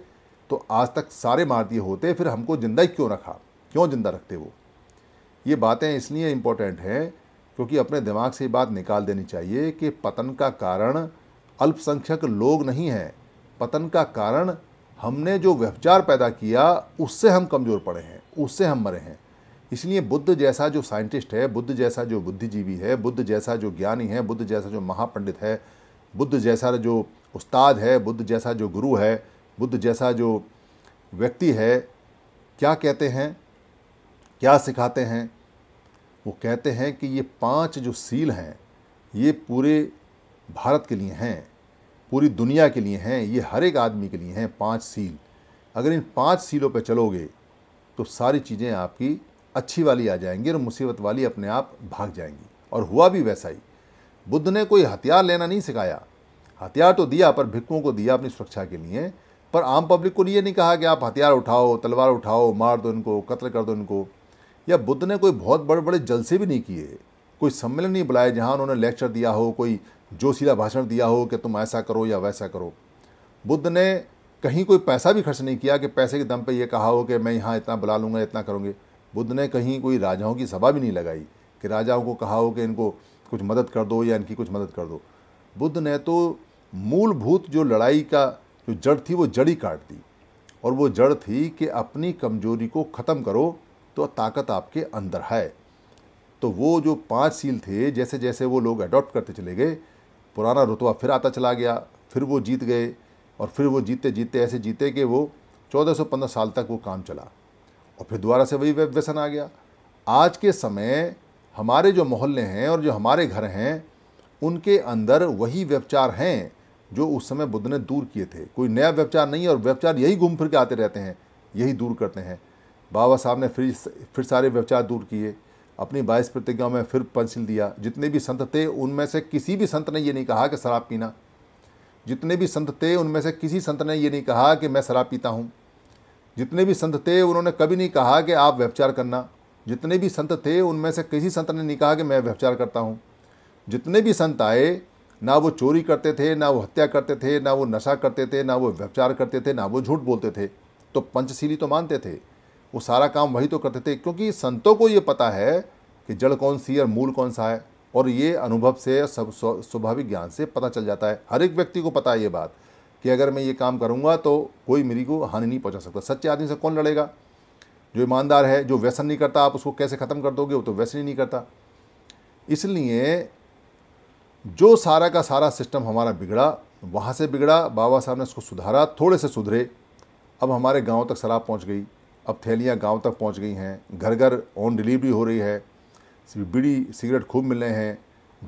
Speaker 2: तो आज तक सारे मार दिए होते फिर हमको ज़िंदा ही क्यों रखा क्यों ज़िंदा रखते वो ये बातें इसलिए इम्पोर्टेंट हैं क्योंकि अपने दिमाग से ये बात निकाल देनी चाहिए कि पतन का कारण अल्पसंख्यक लोग नहीं हैं पतन का कारण हमने जो व्यवचार पैदा किया उससे हम कमज़ोर पड़े हैं उससे हम मरे हैं इसलिए बुद्ध जैसा जो साइंटिस्ट है बुद्ध जैसा जो बुद्धिजीवी है बुद्ध जैसा जो ज्ञानी है बुद्ध जैसा जो महापंडित है बुद्ध जैसा जो उस्ताद है बुद्ध जैसा जो गुरु है बुद्ध जैसा जो व्यक्ति है क्या कहते हैं क्या सिखाते हैं वो कहते हैं कि ये पांच जो सील हैं ये पूरे भारत के लिए हैं पूरी दुनिया के लिए हैं ये हर एक आदमी के लिए हैं पांच सील अगर इन पांच सीलों पर चलोगे तो सारी चीज़ें आपकी अच्छी वाली आ जाएंगी और मुसीबत वाली अपने आप भाग जाएंगी और हुआ भी वैसा ही बुद्ध ने कोई हथियार लेना नहीं सिखाया हथियार तो दिया पर भिक्कों को दिया अपनी सुरक्षा के लिए पर आम पब्लिक को ये नहीं कहा कि आप हथियार उठाओ तलवार उठाओ मार दो इनको कत्ल कर दो इनको या बुद्ध ने कोई बहुत बड़े बड़े जलसे भी नहीं किए कोई सम्मेलन नहीं बुलाए जहाँ उन्होंने लेक्चर दिया हो कोई जोशीला भाषण दिया हो कि तुम ऐसा करो या वैसा करो बुद्ध ने कहीं कोई पैसा भी खर्च नहीं किया कि पैसे के दम पे ये कहा हो कि मैं यहाँ इतना बुला लूँगा इतना करूँगे बुद्ध ने कहीं कोई राजाओं की सभा भी नहीं लगाई कि राजाओं को कहा हो कि इनको कुछ मदद कर दो या इनकी कुछ मदद कर दो बुद्ध ने तो मूलभूत जो लड़ाई का जो जड़ थी वो जड़ ही काट दी और वो जड़ थी कि अपनी कमजोरी को ख़त्म करो तो ताकत आपके अंदर है तो वो जो पांच सील थे जैसे जैसे वो लोग अडॉप्ट करते चले गए पुराना रुतबा फिर आता चला गया फिर वो जीत गए और फिर वो जीते जीते ऐसे जीते कि वो 1415 साल तक वो काम चला और फिर दोबारा से वही व्यसन आ गया आज के समय हमारे जो मोहल्ले हैं और जो हमारे घर हैं उनके अंदर वही व्यवचार हैं जो उस समय बुद्ध ने दूर किए थे कोई नया व्यवचार नहीं है और व्यवचार यही घूम फिर के आते रहते हैं यही दूर करते हैं बाबा साहब ने फिर फिर सारे व्यवचार दूर किए अपनी बाईस प्रतिज्ञाओं में फिर पंसिल दिया जितने भी संत थे उनमें से किसी भी संत ने ये नहीं कहा कि शराब पीना जितने भी संत थे उनमें से किसी संत ने ये नहीं कहा कि मैं शराब पीता हूँ जितने भी संत थे उन्होंने कभी नहीं कहा कि आप व्यवचार करना जितने भी संत थे उनमें से किसी संत ने नहीं कहा कि मैं व्यवचार करता हूँ जितने भी संत आए ना वो चोरी करते थे ना वो हत्या करते थे ना वो नशा करते थे ना वो व्यापचार करते थे ना वो झूठ बोलते थे तो पंचशीली तो मानते थे वो सारा काम वही तो करते थे क्योंकि संतों को ये पता है कि जड़ कौन सी और मूल कौन सा है और ये अनुभव से सब स्वाभाविक ज्ञान से पता चल जाता है हर एक व्यक्ति को पता है ये बात कि अगर मैं ये काम करूँगा तो कोई मेरी को हानि नहीं पहुँचा सकता सच्चे आदमी से कौन लड़ेगा जो ईमानदार है जो व्यसन नहीं करता आप उसको कैसे ख़त्म कर दोगे वो तो व्यसन ही नहीं करता इसलिए जो सारा का सारा सिस्टम हमारा बिगड़ा वहाँ से बिगड़ा बाबा साहब ने उसको सुधारा थोड़े से सुधरे अब हमारे गांव तक शराब पहुँच गई अब थैलियाँ गांव तक पहुँच गई हैं घर घर ऑन डिलीवरी हो रही है बीड़ी सिगरेट खूब मिल रहे हैं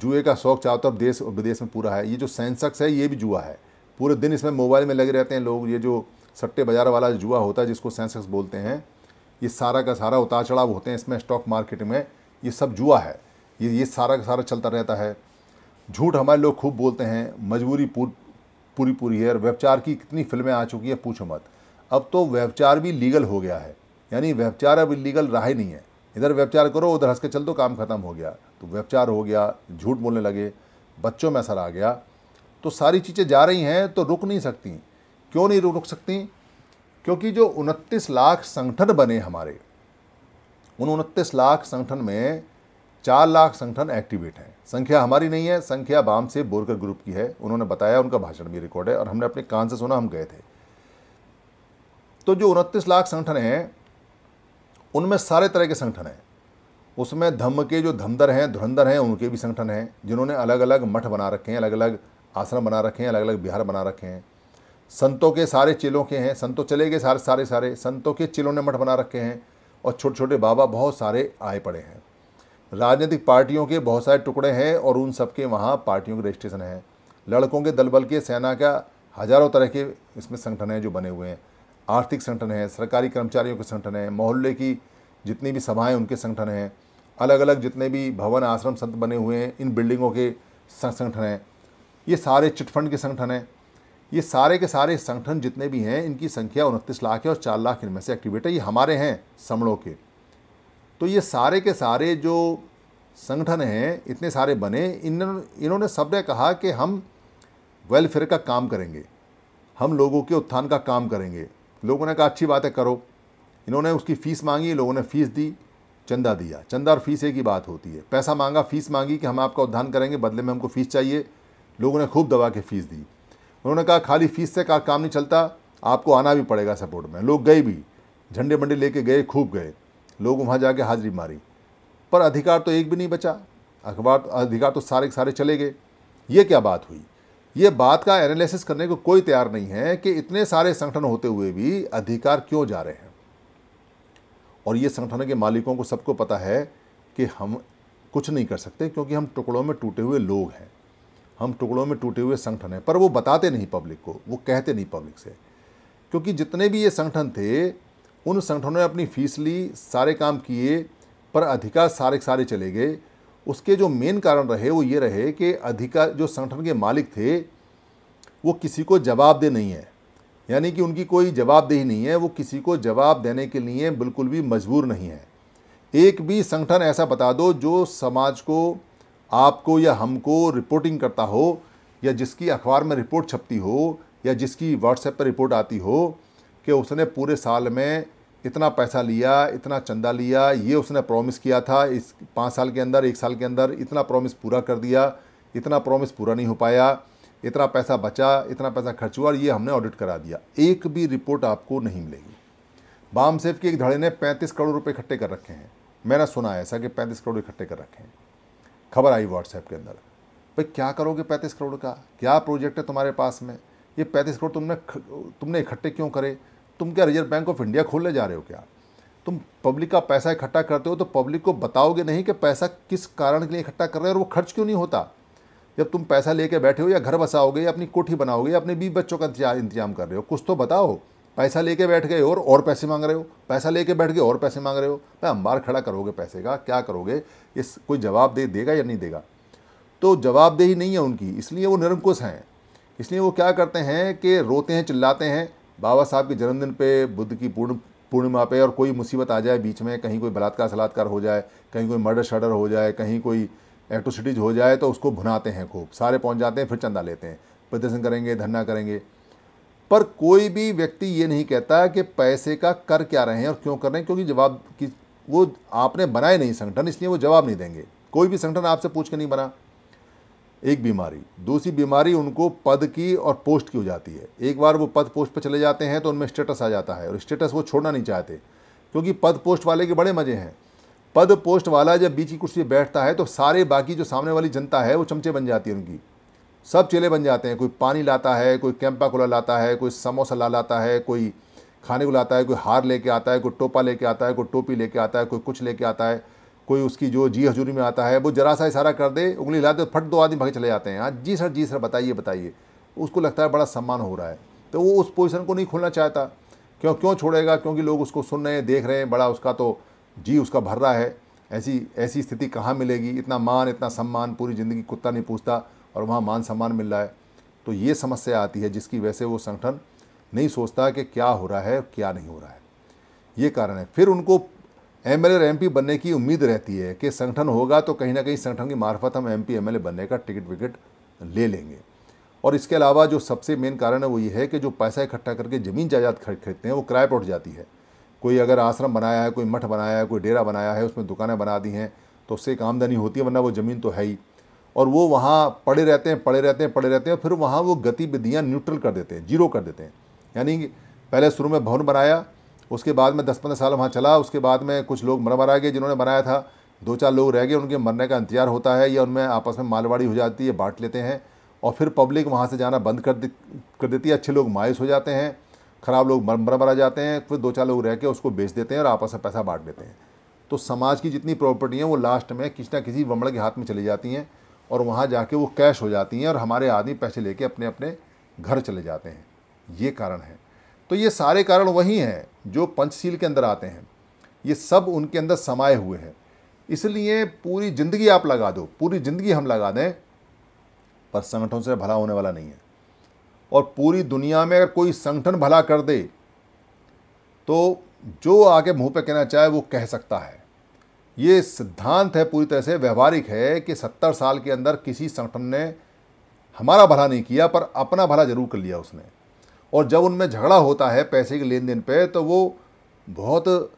Speaker 2: जुए का शौक चाहो तो अब देश और विदेश में पूरा है ये जो सेंसक्स है ये भी जुआ है पूरे दिन इसमें मोबाइल में लगे रहते हैं लोग ये जो सट्टे बाजार वाला जुआ होता है जिसको सेंसक्स बोलते हैं ये सारा का सारा उतार चढ़ाव होते हैं इसमें स्टॉक मार्केट में ये सब जुआ है ये ये सारा का सारा चलता रहता है झूठ हमारे लोग खूब बोलते हैं मजबूरी पूर, पूरी पूरी है और व्यवचार की कितनी फिल्में आ चुकी है पूछो मत अब तो व्यवचार भी लीगल हो गया है यानी व्यवचार अब इलीगल रहा ही नहीं है इधर व्यवचार करो उधर हंस के चल दो काम खत्म हो गया तो व्यवचार हो गया झूठ बोलने लगे बच्चों में असर आ गया तो सारी चीज़ें जा रही हैं तो रुक नहीं सकती क्यों नहीं रुक सकती क्योंकि जो उनतीस लाख संगठन बने हमारे उन उनतीस लाख संगठन में चार लाख संगठन एक्टिवेट हैं संख्या हमारी नहीं है संख्या बाम से बोरकर ग्रुप की है उन्होंने बताया उनका भाषण भी रिकॉर्ड है और हमने अपने कान से सुना हम गए थे तो जो उनतीस लाख संगठन हैं उनमें सारे तरह के संगठन हैं उसमें धम्म के जो धमधर हैं धुरंधर हैं उनके भी संगठन हैं जिन्होंने अलग अलग मठ बना रखे हैं अलग अलग आश्रम बना रखे हैं अलग अलग बिहार बना रखे हैं संतों के सारे चेलों के हैं संतों चले गए सारे सारे सारे संतों के चेलों ने मठ बना रखे हैं और छोटे छोटे बाबा बहुत सारे आए पड़े हैं राजनीतिक पार्टियों के बहुत सारे टुकड़े हैं और उन सबके वहाँ पार्टियों के रजिस्ट्रेशन हैं लड़कों के दलबल के सेना का हज़ारों तरह के इसमें संगठन हैं जो बने हुए हैं आर्थिक संगठन हैं सरकारी कर्मचारियों के संगठन हैं मोहल्ले की जितनी भी सभाएं उनके संगठन हैं अलग अलग जितने भी भवन आश्रम संत बने हुए हैं इन बिल्डिंगों के संगठन हैं ये सारे चिटफंड के संगठन हैं ये सारे के सारे संगठन जितने भी हैं इनकी संख्या उनतीस लाख है और चार लाख इनमें से एक्टिवेट है ये हमारे हैं समड़ों के तो ये सारे के सारे जो संगठन हैं इतने सारे बने इन इन्होंने सब ने कहा कि हम वेलफेयर का काम करेंगे हम लोगों के उत्थान का काम करेंगे लोगों ने कहा अच्छी बात है करो इन्होंने उसकी फ़ीस मांगी लोगों ने फ़ीस दी चंदा दिया चंदा और फीस एक ही बात होती है पैसा मांगा फ़ीस मांगी कि हम आपका उद्धान करेंगे बदले में हमको फ़ीस चाहिए लोगों ने खूब दबा के फ़ीस दी उन्होंने कहा खाली फ़ीस से का काम नहीं चलता आपको आना भी पड़ेगा सपोर्ट में लोग गए भी झंडे बंडे लेके गए खूब गए लोग वहाँ जाके हाजिरी मारी पर अधिकार तो एक भी नहीं बचा अखबार तो- अधिकार तो सारे के सारे चले गए ये क्या बात हुई ये बात का एनालिसिस करने को कोई तैयार नहीं है कि इतने सारे संगठन होते हुए भी अधिकार क्यों जा रहे हैं और ये संगठन के मालिकों को सबको पता है कि हम कुछ नहीं कर सकते क्योंकि हम टुकड़ों में टूटे हुए लोग हैं हम टुकड़ों में टूटे हुए संगठन हैं पर वो बताते नहीं पब्लिक को वो कहते नहीं पब्लिक से क्योंकि जितने भी ये संगठन थे उन संगठनों ने अपनी फीस ली सारे काम किए पर अधिकार सारे सारे चले गए उसके जो मेन कारण रहे वो ये रहे कि अधिकार जो संगठन के मालिक थे वो किसी को जवाबदेह नहीं है यानी कि उनकी कोई जवाबदेही नहीं है वो किसी को जवाब देने के लिए बिल्कुल भी मजबूर नहीं है एक भी संगठन ऐसा बता दो जो समाज को आपको या हमको रिपोर्टिंग करता हो या जिसकी अखबार में रिपोर्ट छपती हो या जिसकी व्हाट्सएप पर रिपोर्ट आती हो कि उसने पूरे साल में इतना पैसा लिया इतना चंदा लिया ये उसने प्रॉमिस किया था इस पाँच साल के अंदर एक साल के अंदर इतना प्रॉमिस पूरा कर दिया इतना प्रॉमिस पूरा नहीं हो पाया इतना पैसा बचा इतना पैसा खर्च हुआ और ये हमने ऑडिट करा दिया एक भी रिपोर्ट आपको नहीं मिलेगी बाम सेफ के एक धड़े ने 35 करोड़ रुपए इकट्ठे कर रखे हैं मैंने सुना है ऐसा कि 35 करोड़ इकट्ठे कर रखे हैं खबर आई व्हाट्सएप के अंदर भाई क्या करोगे 35 करोड़ का क्या प्रोजेक्ट है तुम्हारे पास में ये 35 करोड़ तुमने तुमने इकट्ठे क्यों करे तुम क्या रिजर्व बैंक ऑफ इंडिया खोलने जा रहे हो क्या तुम पब्लिक का पैसा इकट्ठा करते हो तो पब्लिक को बताओगे नहीं कि पैसा किस कारण के लिए इकट्ठा कर रहे हो और वो खर्च क्यों नहीं होता जब तुम पैसा लेके बैठे हो या घर बसाओगे या अपनी कोठी बनाओगे या अपने बीस बच्चों का इंतजाम कर रहे हो कुछ तो बताओ पैसा लेके बैठ गए और और पैसे मांग रहे हो पैसा लेके बैठ गए और पैसे मांग रहे हो भाई अंबार खड़ा करोगे पैसे का क्या करोगे इस कोई जवाब दे देगा या नहीं देगा तो जवाबदेही नहीं है उनकी इसलिए वो निरंकुश हैं इसलिए वो क्या करते हैं कि रोते हैं चिल्लाते हैं बाबा साहब के जन्मदिन पे बुद्ध की पूर्ण पूर्णिमा पे और कोई मुसीबत आ जाए बीच में कहीं कोई बलात्कार सलात्कार हो जाए कहीं कोई मर्डर शर्डर हो जाए कहीं कोई एक्ट्रोसिटीज हो जाए तो उसको भुनाते हैं खूब सारे पहुंच जाते हैं फिर चंदा लेते हैं प्रदर्शन करेंगे धरना करेंगे पर कोई भी व्यक्ति ये नहीं कहता कि पैसे का कर क्या रहे हैं और क्यों कर रहे हैं क्योंकि जवाब की वो आपने बनाए नहीं संगठन इसलिए वो जवाब नहीं देंगे कोई भी संगठन आपसे पूछ के नहीं बना एक बीमारी दूसरी बीमारी उनको पद की और पोस्ट की हो जाती है एक बार वो पद पोस्ट पर चले जाते हैं तो उनमें स्टेटस आ जाता है और स्टेटस वो छोड़ना नहीं चाहते क्योंकि पद पोस्ट वाले के बड़े मज़े हैं पद पोस्ट वाला जब बीच की कुर्सी पर बैठता है तो सारे बाकी जो सामने वाली जनता है वो चमचे बन जाती है उनकी सब चेले बन जाते हैं कोई पानी लाता है कोई कैंपा कोला लाता है कोई समोसा ला लाता है कोई खाने को लाता है कोई हार लेके आता है कोई टोपा लेके आता है कोई टोपी लेके आता है कोई कुछ लेके आता है कोई उसकी जो जी हजूरी में आता है वो जरा सा इशारा कर दे उंगली हिला दे फट दो आदमी भागे चले जाते हैं हाँ जी सर जी सर बताइए बताइए उसको लगता है बड़ा सम्मान हो रहा है तो वो उस पोजिशन को नहीं खोलना चाहता क्यों क्यों छोड़ेगा क्योंकि लोग उसको सुन रहे हैं देख रहे हैं बड़ा उसका तो जी उसका भर रहा है ऐसी ऐसी स्थिति कहाँ मिलेगी इतना मान इतना सम्मान पूरी ज़िंदगी कुत्ता नहीं पूछता और वहाँ मान सम्मान मिल रहा है तो ये समस्या आती है जिसकी वजह से वो संगठन नहीं सोचता कि क्या हो रहा है क्या नहीं हो रहा है ये कारण है फिर उनको एम एल एम पी बनने की उम्मीद रहती है कि संगठन होगा तो कहीं ना कहीं संगठन की मार्फत हम M P M L A बनने का टिकट विकेट ले लेंगे और इसके अलावा जो सबसे मेन कारण है वो ये है कि जो पैसा इकट्ठा करके ज़मीन जायदाद खरीदते हैं वो किराए पर उठ जाती है कोई अगर आश्रम बनाया है कोई मठ बनाया है कोई डेरा बनाया है उसमें दुकानें बना दी हैं तो उससे एक आमदनी होती है वरना वो ज़मीन तो है ही और वो वहाँ पड़े रहते हैं पड़े रहते हैं पड़े रहते हैं फिर वहाँ वो गतिविधियाँ न्यूट्रल कर देते हैं जीरो कर देते हैं यानी पहले शुरू में भवन बनाया उसके बाद में दस पंद्रह साल वहाँ चला उसके बाद में कुछ लोग मर मरा गए जिन्होंने बनाया था दो चार लोग रह गए उनके मरने का इंतजार होता है या उनमें आपस में मालवाड़ी हो जाती है बांट लेते हैं और फिर पब्लिक वहाँ से जाना बंद कर दे, कर देती है अच्छे लोग मायूस हो जाते हैं ख़राब लोग मर मरा मरा जाते हैं फिर दो चार लोग रह के उसको बेच देते हैं और आपस में पैसा बांट देते हैं तो समाज की जितनी प्रॉपर्टी हैं वो लास्ट में किसी ना किसी वमड़ के हाथ में चली जाती हैं और वहाँ जाके वो कैश हो जाती हैं और हमारे आदमी पैसे लेके अपने अपने घर चले जाते हैं ये कारण है तो ये सारे कारण वही हैं जो पंचशील के अंदर आते हैं ये सब उनके अंदर समाये हुए हैं इसलिए पूरी ज़िंदगी आप लगा दो पूरी ज़िंदगी हम लगा दें पर संगठन से भला होने वाला नहीं है और पूरी दुनिया में अगर कोई संगठन भला कर दे तो जो आगे मुंह पे कहना चाहे वो कह सकता है ये सिद्धांत है पूरी तरह से व्यवहारिक है कि सत्तर साल के अंदर किसी संगठन ने हमारा भला नहीं किया पर अपना भला जरूर कर लिया उसने और जब उनमें झगड़ा होता है पैसे के लेन देन पर तो वो बहुत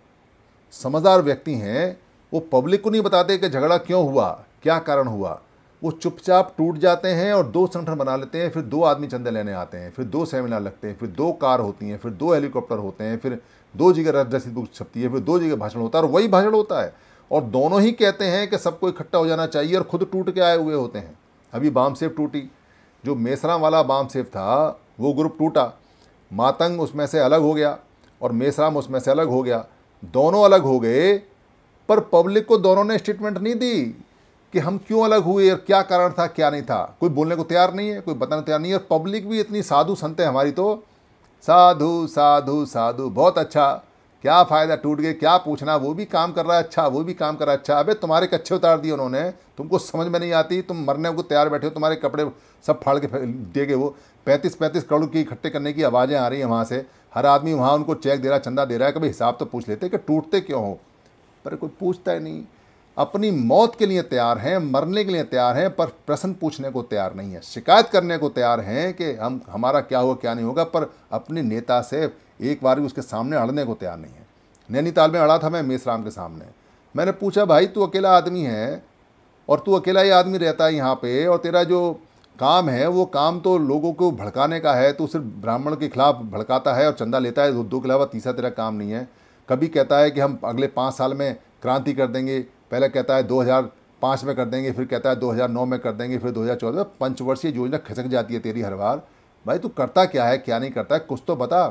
Speaker 2: समझदार व्यक्ति हैं वो पब्लिक को नहीं बताते कि झगड़ा क्यों हुआ क्या कारण हुआ वो चुपचाप टूट जाते हैं और दो संगठन बना लेते हैं फिर दो आदमी चंदे लेने आते हैं फिर दो सेमिनार लगते हैं फिर दो कार होती हैं फिर दो हेलीकॉप्टर होते हैं फिर दो जगह रसीद बुक छपती है फिर दो जगह भाषण होता है और वही भाषण होता है और दोनों ही कहते हैं कि सबको इकट्ठा हो जाना चाहिए और खुद टूट के आए हुए होते हैं अभी बाम सेफ टूटी जो मेसरा वाला बाम सेफ था वो ग्रुप टूटा मातंग उसमें से अलग हो गया और मेसराम उसमें से अलग हो गया दोनों अलग हो गए पर पब्लिक को दोनों ने स्टेटमेंट नहीं दी कि हम क्यों अलग हुए और क्या कारण था क्या नहीं था कोई बोलने को तैयार नहीं है कोई बताने तैयार नहीं है और पब्लिक भी इतनी साधु संत है हमारी तो साधु साधु साधु बहुत अच्छा क्या फ़ायदा टूट गए क्या पूछना वो भी काम कर रहा है अच्छा वो भी काम कर रहा है अच्छा अबे तुम्हारे कच्चे उतार दिए उन्होंने तुमको समझ में नहीं आती तुम मरने को तैयार बैठे हो तुम्हारे कपड़े सब फाड़ के दे गए वो पैंतीस पैंतीस करोड़ की इकट्ठे करने की आवाज़ें आ रही हैं वहाँ से हर आदमी वहाँ उनको चेक दे रहा है चंदा दे रहा है कभी हिसाब तो पूछ लेते कि टूटते क्यों हो पर कोई पूछता ही नहीं अपनी मौत के लिए तैयार हैं मरने के लिए तैयार हैं पर प्रश्न पूछने को तैयार नहीं है शिकायत करने को तैयार हैं कि हम हमारा क्या हुआ क्या नहीं होगा पर अपने नेता से एक बार भी उसके सामने अड़ने को तैयार नहीं है नैनीताल में अड़ा था मैं मेसराम के सामने मैंने पूछा भाई तू अकेला आदमी है और तू अकेला ही आदमी रहता है यहाँ पे और तेरा जो काम है वो काम तो लोगों को भड़काने का है तो सिर्फ ब्राह्मण के खिलाफ भड़काता है और चंदा लेता है तो दो के अलावा तीसरा तेरा काम नहीं है कभी कहता है कि हम अगले पाँच साल में क्रांति कर देंगे पहले कहता है 2005 में कर देंगे फिर कहता है 2009 में कर देंगे फिर 2014 में पंचवर्षीय योजना खिसक जाती है तेरी हर बार भाई तू करता क्या है क्या नहीं करता है कुछ तो बता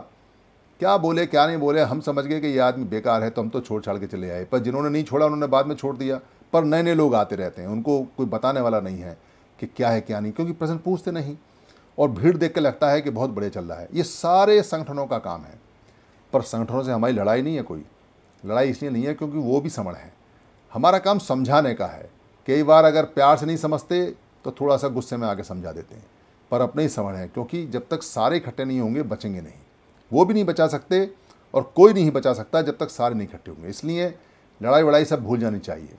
Speaker 2: क्या बोले क्या नहीं बोले हम समझ गए कि ये आदमी बेकार है तो हम तो छोड़ छाड़ के चले आए पर जिन्होंने नहीं छोड़ा उन्होंने बाद में छोड़ दिया पर नए नए लोग आते रहते हैं उनको कोई बताने वाला नहीं है कि क्या है क्या नहीं क्योंकि प्रश्न पूछते नहीं और भीड़ देख के लगता है कि बहुत बढ़िया चल रहा है ये सारे संगठनों का काम है पर संगठनों से हमारी लड़ाई नहीं है कोई लड़ाई इसलिए नहीं है क्योंकि वो भी समण है हमारा काम समझाने का है कई बार अगर प्यार से नहीं समझते तो थोड़ा सा गुस्से में आके समझा देते हैं पर अपने ही समण है क्योंकि जब तक सारे इकट्ठे नहीं होंगे बचेंगे नहीं वो भी नहीं बचा सकते और कोई नहीं बचा सकता जब तक सारे नहीं इकट्ठे होंगे इसलिए लड़ाई वड़ाई सब भूल जानी चाहिए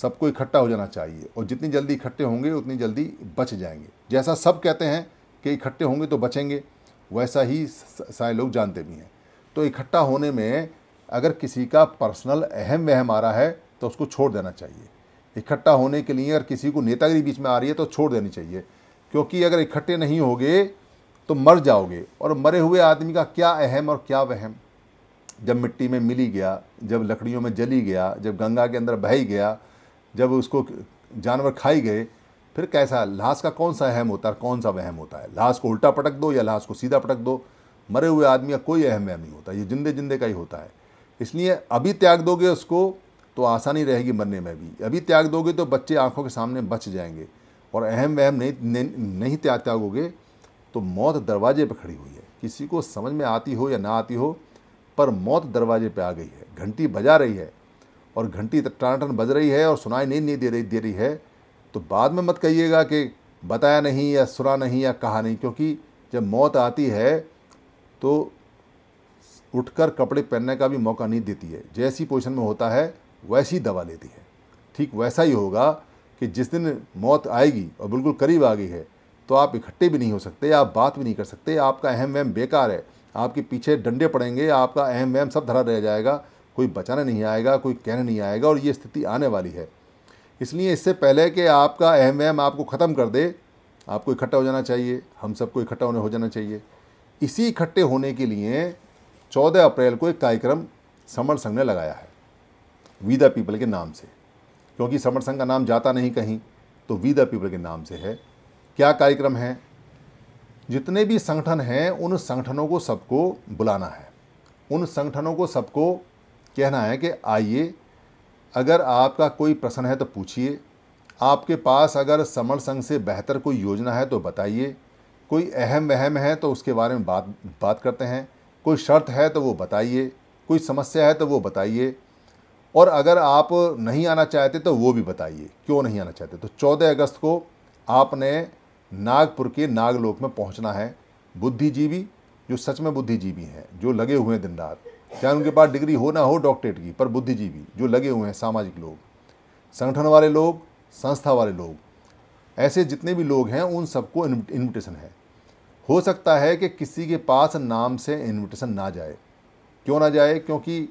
Speaker 2: सबको इकट्ठा हो जाना चाहिए और जितनी जल्दी इकट्ठे होंगे उतनी जल्दी बच जाएंगे जैसा सब कहते हैं कि इकट्ठे होंगे तो बचेंगे वैसा ही सारे लोग जानते भी हैं तो इकट्ठा होने में अगर किसी का पर्सनल अहम वहम आ रहा है तो उसको छोड़ देना चाहिए इकट्ठा होने के लिए अगर किसी को नेतागिरी बीच में आ रही है तो छोड़ देनी चाहिए क्योंकि अगर इकट्ठे नहीं होगे तो मर जाओगे और मरे हुए आदमी का क्या अहम और क्या वहम जब मिट्टी में मिली गया जब लकड़ियों में जली गया जब गंगा के अंदर बह गया जब उसको जानवर खाई गए फिर कैसा लाश का कौन सा अहम होता है कौन सा वहम होता है लाश को उल्टा पटक दो या लाश को सीधा पटक दो मरे हुए आदमी का कोई अहम वहम नहीं होता ये जिंदे जिंदे का ही होता है इसलिए अभी त्याग दोगे उसको तो आसानी रहेगी मरने में भी अभी त्याग दोगे तो बच्चे आंखों के सामने बच जाएंगे और अहम वहम नहीं नहीं त्याग त्यागोगे तो मौत दरवाजे पर खड़ी हुई है किसी को समझ में आती हो या ना आती हो पर मौत दरवाजे पर आ गई है घंटी बजा रही है और घंटी टनाटन बज रही है और सुनाई नहीं नहीं दे रही दे रही है तो बाद में मत कहिएगा कि बताया नहीं या सुना नहीं या कहा नहीं क्योंकि जब मौत आती है तो उठकर कपड़े पहनने का भी मौका नहीं देती है जैसी पोजिशन में होता है वैसी दवा लेती है ठीक वैसा ही होगा कि जिस दिन मौत आएगी और बिल्कुल करीब आ गई है तो आप इकट्ठे भी नहीं हो सकते आप बात भी नहीं कर सकते आपका अहम वहम बेकार है आपके पीछे डंडे पड़ेंगे आपका अहम वहम सब धरा रह जाएगा कोई बचाने नहीं आएगा कोई कहने नहीं आएगा और ये स्थिति आने वाली है इसलिए इससे पहले कि आपका अहम वहम आपको ख़त्म कर दे आपको इकट्ठा हो जाना चाहिए हम सबको इकट्ठा होने हो जाना चाहिए इसी इकट्ठे होने के लिए 14 अप्रैल को एक कार्यक्रम समर संघ ने लगाया है वी द पीपल के नाम से क्योंकि समर संघ का नाम जाता नहीं कहीं तो वी द पीपल के नाम से है क्या कार्यक्रम है जितने भी संगठन हैं उन संगठनों को सबको बुलाना है उन संगठनों को सबको कहना है कि आइए अगर आपका कोई प्रश्न है तो पूछिए आपके पास अगर समर संघ से बेहतर कोई योजना है तो बताइए कोई अहम वहम है तो उसके बारे में बात बात करते हैं कोई शर्त है तो वो बताइए कोई समस्या है तो वो बताइए और अगर आप नहीं आना चाहते तो वो भी बताइए क्यों नहीं आना चाहते तो चौदह अगस्त को आपने नागपुर के नागलोक में पहुंचना है बुद्धिजीवी जो सच में बुद्धिजीवी हैं जो लगे हुए हैं दिन रात चाहे उनके पास डिग्री हो ना हो डॉक्टरेट की पर बुद्धिजीवी जो लगे हुए हैं सामाजिक लोग संगठन वाले लोग संस्था वाले लोग ऐसे जितने भी लोग हैं उन सबको इन्विटेशन है हो सकता है कि किसी के पास नाम से इन्विटेशन ना जाए क्यों ना जाए क्योंकि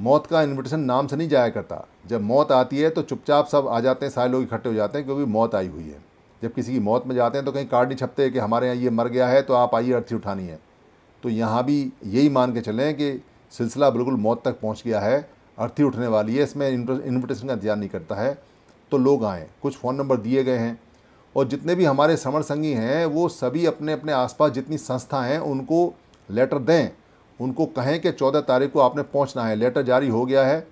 Speaker 2: मौत का इन्विटेशन नाम से नहीं जाया करता जब मौत आती है तो चुपचाप सब आ जाते हैं सारे लोग इकट्ठे हो जाते हैं क्योंकि मौत आई हुई है जब किसी की मौत में जाते हैं तो कहीं कार्ड नहीं छपते कि हमारे यहाँ ये मर गया है तो आप आइए अर्थी उठानी है तो यहाँ भी यही मान के चलें कि सिलसिला बिल्कुल मौत तक पहुँच गया है अर्थी उठने वाली है इसमें इन्विटेशन का इंतजार नहीं करता है तो लोग आएँ कुछ फ़ोन नंबर दिए गए हैं और जितने भी हमारे समर संगी हैं वो सभी अपने अपने आसपास जितनी संस्था हैं उनको लेटर दें उनको कहें कि चौदह तारीख को आपने पहुंचना है लेटर जारी हो गया है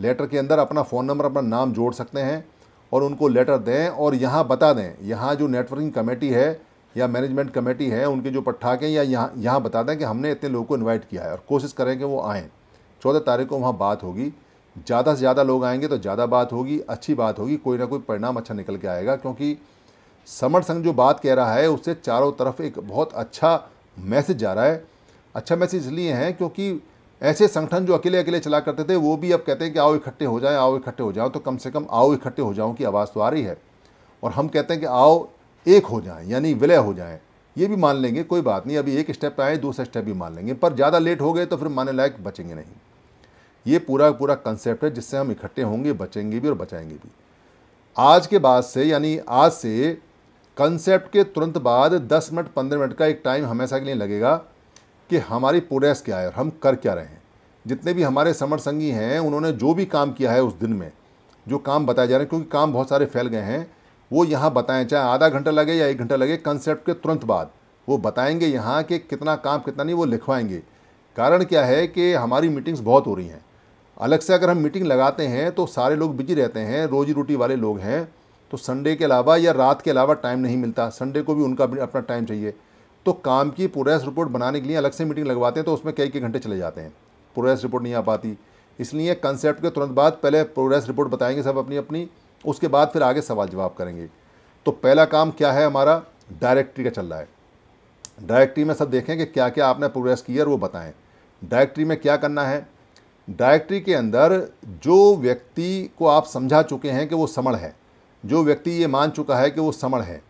Speaker 2: लेटर के अंदर अपना फ़ोन नंबर अपना नाम जोड़ सकते हैं और उनको लेटर दें और यहाँ बता दें यहाँ जो नेटवर्किंग कमेटी है या मैनेजमेंट कमेटी है उनके जो पट्ठाक या यहाँ यहाँ बता दें कि हमने इतने लोगों को इनवाइट किया है और कोशिश करें कि वो आएँ चौदह तारीख को वहाँ बात होगी ज़्यादा से ज़्यादा लोग आएंगे तो ज़्यादा बात होगी अच्छी बात होगी कोई ना कोई परिणाम अच्छा निकल के आएगा क्योंकि समर संघ जो बात कह रहा है उससे चारों तरफ एक बहुत अच्छा मैसेज जा रहा है अच्छा मैसेज इसलिए है क्योंकि ऐसे संगठन जो अकेले अकेले चला करते थे वो भी अब कहते हैं कि आओ इकट्ठे हो जाएं आओ इकट्ठे हो जाओ तो कम से कम आओ इकट्ठे हो जाओ की आवाज़ तो आ रही है और हम कहते हैं कि आओ एक हो जाएं यानी विलय हो जाएं ये भी मान लेंगे कोई बात नहीं अभी एक स्टेप आए दूसरा स्टेप भी मान लेंगे पर ज़्यादा लेट हो गए तो फिर मानने लायक बचेंगे नहीं ये पूरा पूरा कंसेप्ट है जिससे हम इकट्ठे होंगे बचेंगे भी और बचाएंगे भी आज के बाद से यानी आज से कंसेप्ट के तुरंत बाद दस मिनट पंद्रह मिनट का एक टाइम हमेशा के लिए लगेगा कि हमारी प्रोग्रेस क्या है और हम कर क्या रहे हैं जितने भी हमारे समर संगी हैं उन्होंने जो भी काम किया है उस दिन में जो काम बताए जा रहे हैं क्योंकि काम बहुत सारे फैल गए हैं वो यहाँ बताएं चाहे आधा घंटा लगे या एक घंटा लगे कंसेप्ट के तुरंत बाद वो बताएंगे यहाँ कि कितना काम कितना नहीं वो लिखवाएंगे कारण क्या है कि हमारी मीटिंग्स बहुत हो रही हैं अलग से अगर हम मीटिंग लगाते हैं तो सारे लोग बिजी रहते हैं रोजी रोटी वाले लोग हैं तो संडे के अलावा या रात के अलावा टाइम नहीं मिलता संडे को भी उनका अपना टाइम चाहिए तो काम की प्रोग्रेस रिपोर्ट बनाने के लिए अलग से मीटिंग लगवाते हैं तो उसमें कई कई घंटे चले जाते हैं प्रोग्रेस रिपोर्ट नहीं आ पाती इसलिए कंसेप्ट के तुरंत बाद पहले प्रोग्रेस रिपोर्ट बताएंगे सब अपनी अपनी उसके बाद फिर आगे सवाल जवाब करेंगे तो पहला काम क्या है हमारा डायरेक्टरी का चल रहा है डायरेक्टरी में सब देखें कि क्या क्या आपने प्रोग्रेस किया है वो बताएं डायरेक्टरी में क्या करना है डायरेक्टरी के अंदर जो व्यक्ति को आप समझा चुके हैं कि वो समण है जो व्यक्ति ये मान चुका है कि वो समण है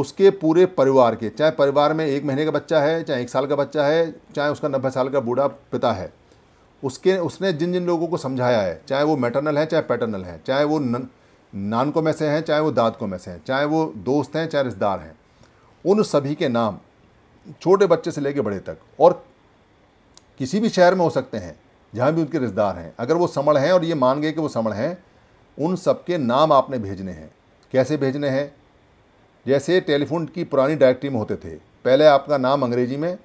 Speaker 2: उसके पूरे परिवार के चाहे परिवार में एक महीने का बच्चा है चाहे एक साल का बच्चा है चाहे उसका नब्बे साल का बूढ़ा पिता है उसके उसने जिन जिन लोगों को समझाया है चाहे वो मैटरनल है चाहे पैटर्नल है चाहे वो न, को में से हैं चाहे वो दाद को में से हैं चाहे वो दोस्त हैं चाहे रिश्तेदार हैं उन सभी के नाम छोटे बच्चे से लेकर बड़े तक और किसी भी शहर में हो सकते हैं जहाँ भी उनके रिश्तेदार हैं अगर वो समण हैं और ये मान गए कि वो समण हैं उन सबके नाम आपने भेजने हैं कैसे भेजने हैं जैसे टेलीफोन की पुरानी डायरेक्टरी में होते थे पहले आपका नाम अंग्रेजी में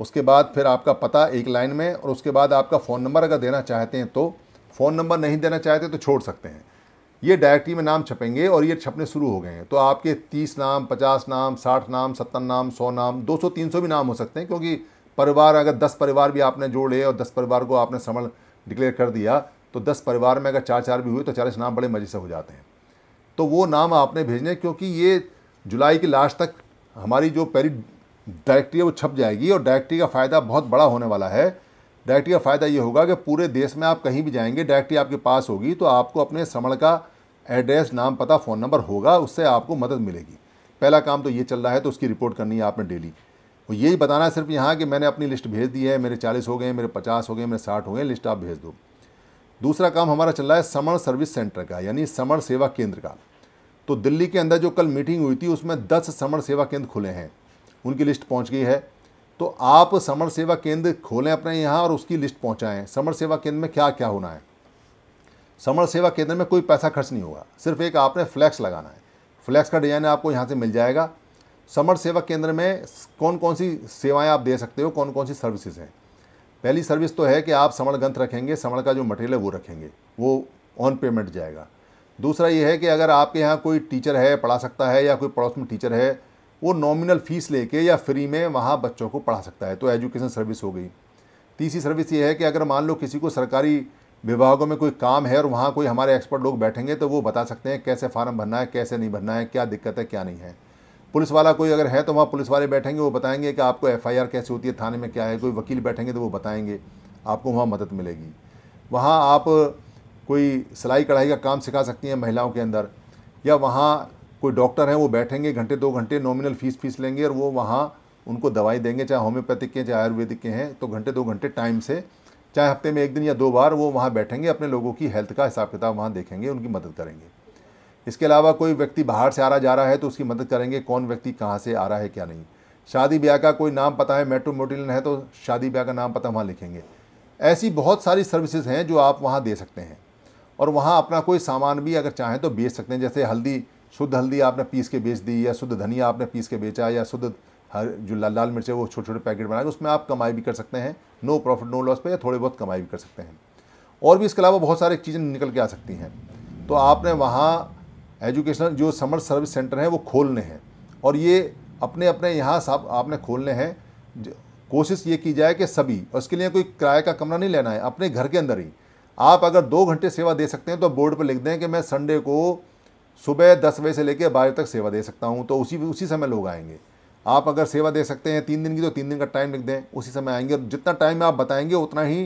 Speaker 2: उसके बाद फिर आपका पता एक लाइन में और उसके बाद आपका फ़ोन नंबर अगर देना चाहते हैं तो फ़ोन नंबर नहीं देना चाहते तो छोड़ सकते हैं ये डायरेक्टरी में नाम छपेंगे और ये छपने शुरू हो गए हैं तो आपके तीस नाम पचास नाम साठ नाम सत्तर नाम सौ नाम दो सौ तीन सौ भी नाम हो सकते हैं क्योंकि परिवार अगर दस परिवार भी आपने जोड़े और दस परिवार को आपने समण डिक्लेयर कर दिया तो दस परिवार में अगर चार चार भी हुए तो चालीस नाम बड़े मज़े से हो जाते हैं तो वो नाम आपने भेजने क्योंकि ये जुलाई के लास्ट तक हमारी जो पहली डायरेक्टरी है वो छप जाएगी और डायरेक्टरी का फ़ायदा बहुत बड़ा होने वाला है डायरेक्टरी का फ़ायदा ये होगा कि पूरे देश में आप कहीं भी जाएंगे डायरेक्टरी आपके पास होगी तो आपको अपने श्रमण का एड्रेस नाम पता फ़ोन नंबर होगा उससे आपको मदद मिलेगी पहला काम तो ये चल रहा है तो उसकी रिपोर्ट करनी है आपने डेली और यही बताना सिर्फ यहाँ कि मैंने अपनी लिस्ट भेज दी है मेरे चालीस हो गए मेरे पचास हो गए मेरे साठ हो गए लिस्ट आप भेज दो दूसरा काम हमारा चल रहा है समण सर्विस सेंटर का यानी समण सेवा केंद्र का तो दिल्ली के अंदर जो कल मीटिंग हुई थी उसमें दस समर सेवा केंद्र खुले हैं उनकी लिस्ट पहुँच गई है तो आप समर सेवा केंद्र खोलें अपने यहाँ और उसकी लिस्ट पहुँचाएँ समर सेवा केंद्र में क्या क्या होना है समर सेवा केंद्र में कोई पैसा खर्च नहीं होगा सिर्फ एक आपने फ्लैक्स लगाना है फ्लैक्स का डिज़ाइन आपको यहाँ से मिल जाएगा समर सेवा केंद्र में कौन कौन सी सेवाएं आप दे सकते हो कौन कौन सी सर्विसेज हैं पहली सर्विस तो है कि आप समर ग्रंथ रखेंगे समर का जो मटेरियल है वो रखेंगे वो ऑन पेमेंट जाएगा दूसरा ये है कि अगर आपके यहाँ कोई टीचर है पढ़ा सकता है या कोई पड़ोस में टीचर है वो नॉमिनल फ़ीस लेके या फ्री में वहाँ बच्चों को पढ़ा सकता है तो एजुकेशन सर्विस हो गई तीसरी सर्विस ये है कि अगर मान लो किसी को सरकारी विभागों में कोई काम है और वहाँ कोई हमारे एक्सपर्ट लोग बैठेंगे तो वो बता सकते हैं कैसे फार्म भरना है कैसे नहीं भरना है क्या दिक्कत है क्या नहीं है पुलिस वाला कोई अगर है तो वहाँ पुलिस वाले बैठेंगे वो बताएंगे कि आपको एफआईआर कैसे होती है थाने में क्या है कोई वकील बैठेंगे तो वो बताएंगे आपको वहाँ मदद मिलेगी वहाँ आप कोई सिलाई कढ़ाई का काम सिखा सकती हैं महिलाओं के अंदर या वहाँ कोई डॉक्टर हैं वो बैठेंगे घंटे दो घंटे नॉमिनल फीस फीस लेंगे और वो वहाँ उनको दवाई देंगे चाहे होम्योपैथिक के चाहे आयुर्वेदिक के हैं तो घंटे दो घंटे टाइम से चाहे हफ्ते में एक दिन या दो बार वो वहाँ बैठेंगे अपने लोगों की हेल्थ का हिसाब किताब वहाँ देखेंगे उनकी मदद करेंगे इसके अलावा कोई व्यक्ति बाहर से आ रहा जा रहा है तो उसकी मदद करेंगे कौन व्यक्ति कहाँ से आ रहा है क्या नहीं शादी ब्याह का कोई नाम पता है मेट्रोमोटिलन है तो शादी ब्याह का नाम पता वहाँ लिखेंगे ऐसी बहुत सारी सर्विसेज हैं जो आप वहाँ दे सकते हैं और वहाँ अपना कोई सामान भी अगर चाहें तो बेच सकते हैं जैसे हल्दी शुद्ध हल्दी आपने पीस के बेच दी या शुद्ध धनिया आपने पीस के बेचा या शुद्ध हर जो लाल लाल मिर्च है वो छोटे छोटे पैकेट बनाए उसमें आप कमाई भी कर सकते हैं नो प्रॉफिट नो लॉस पे या थोड़ी बहुत कमाई भी कर सकते हैं और भी इसके अलावा बहुत सारी चीज़ें निकल के आ सकती हैं तो आपने वहाँ एजुकेशनल जो समर सर्विस सेंटर हैं वो खोलने हैं और ये अपने अपने यहाँ साहब आपने खोलने हैं कोशिश ये की जाए कि सभी और उसके लिए कोई किराए का कमरा नहीं लेना है अपने घर के अंदर ही आप अगर दो घंटे सेवा दे सकते हैं तो बोर्ड पर लिख दें कि मैं संडे को सुबह दस बजे से लेकर बारह तक सेवा दे सकता हूँ तो उसी उसी समय लोग आएंगे आप अगर सेवा दे सकते हैं तीन दिन की तो तीन दिन का टाइम लिख दें उसी समय आएंगे और जितना टाइम आप बताएंगे उतना ही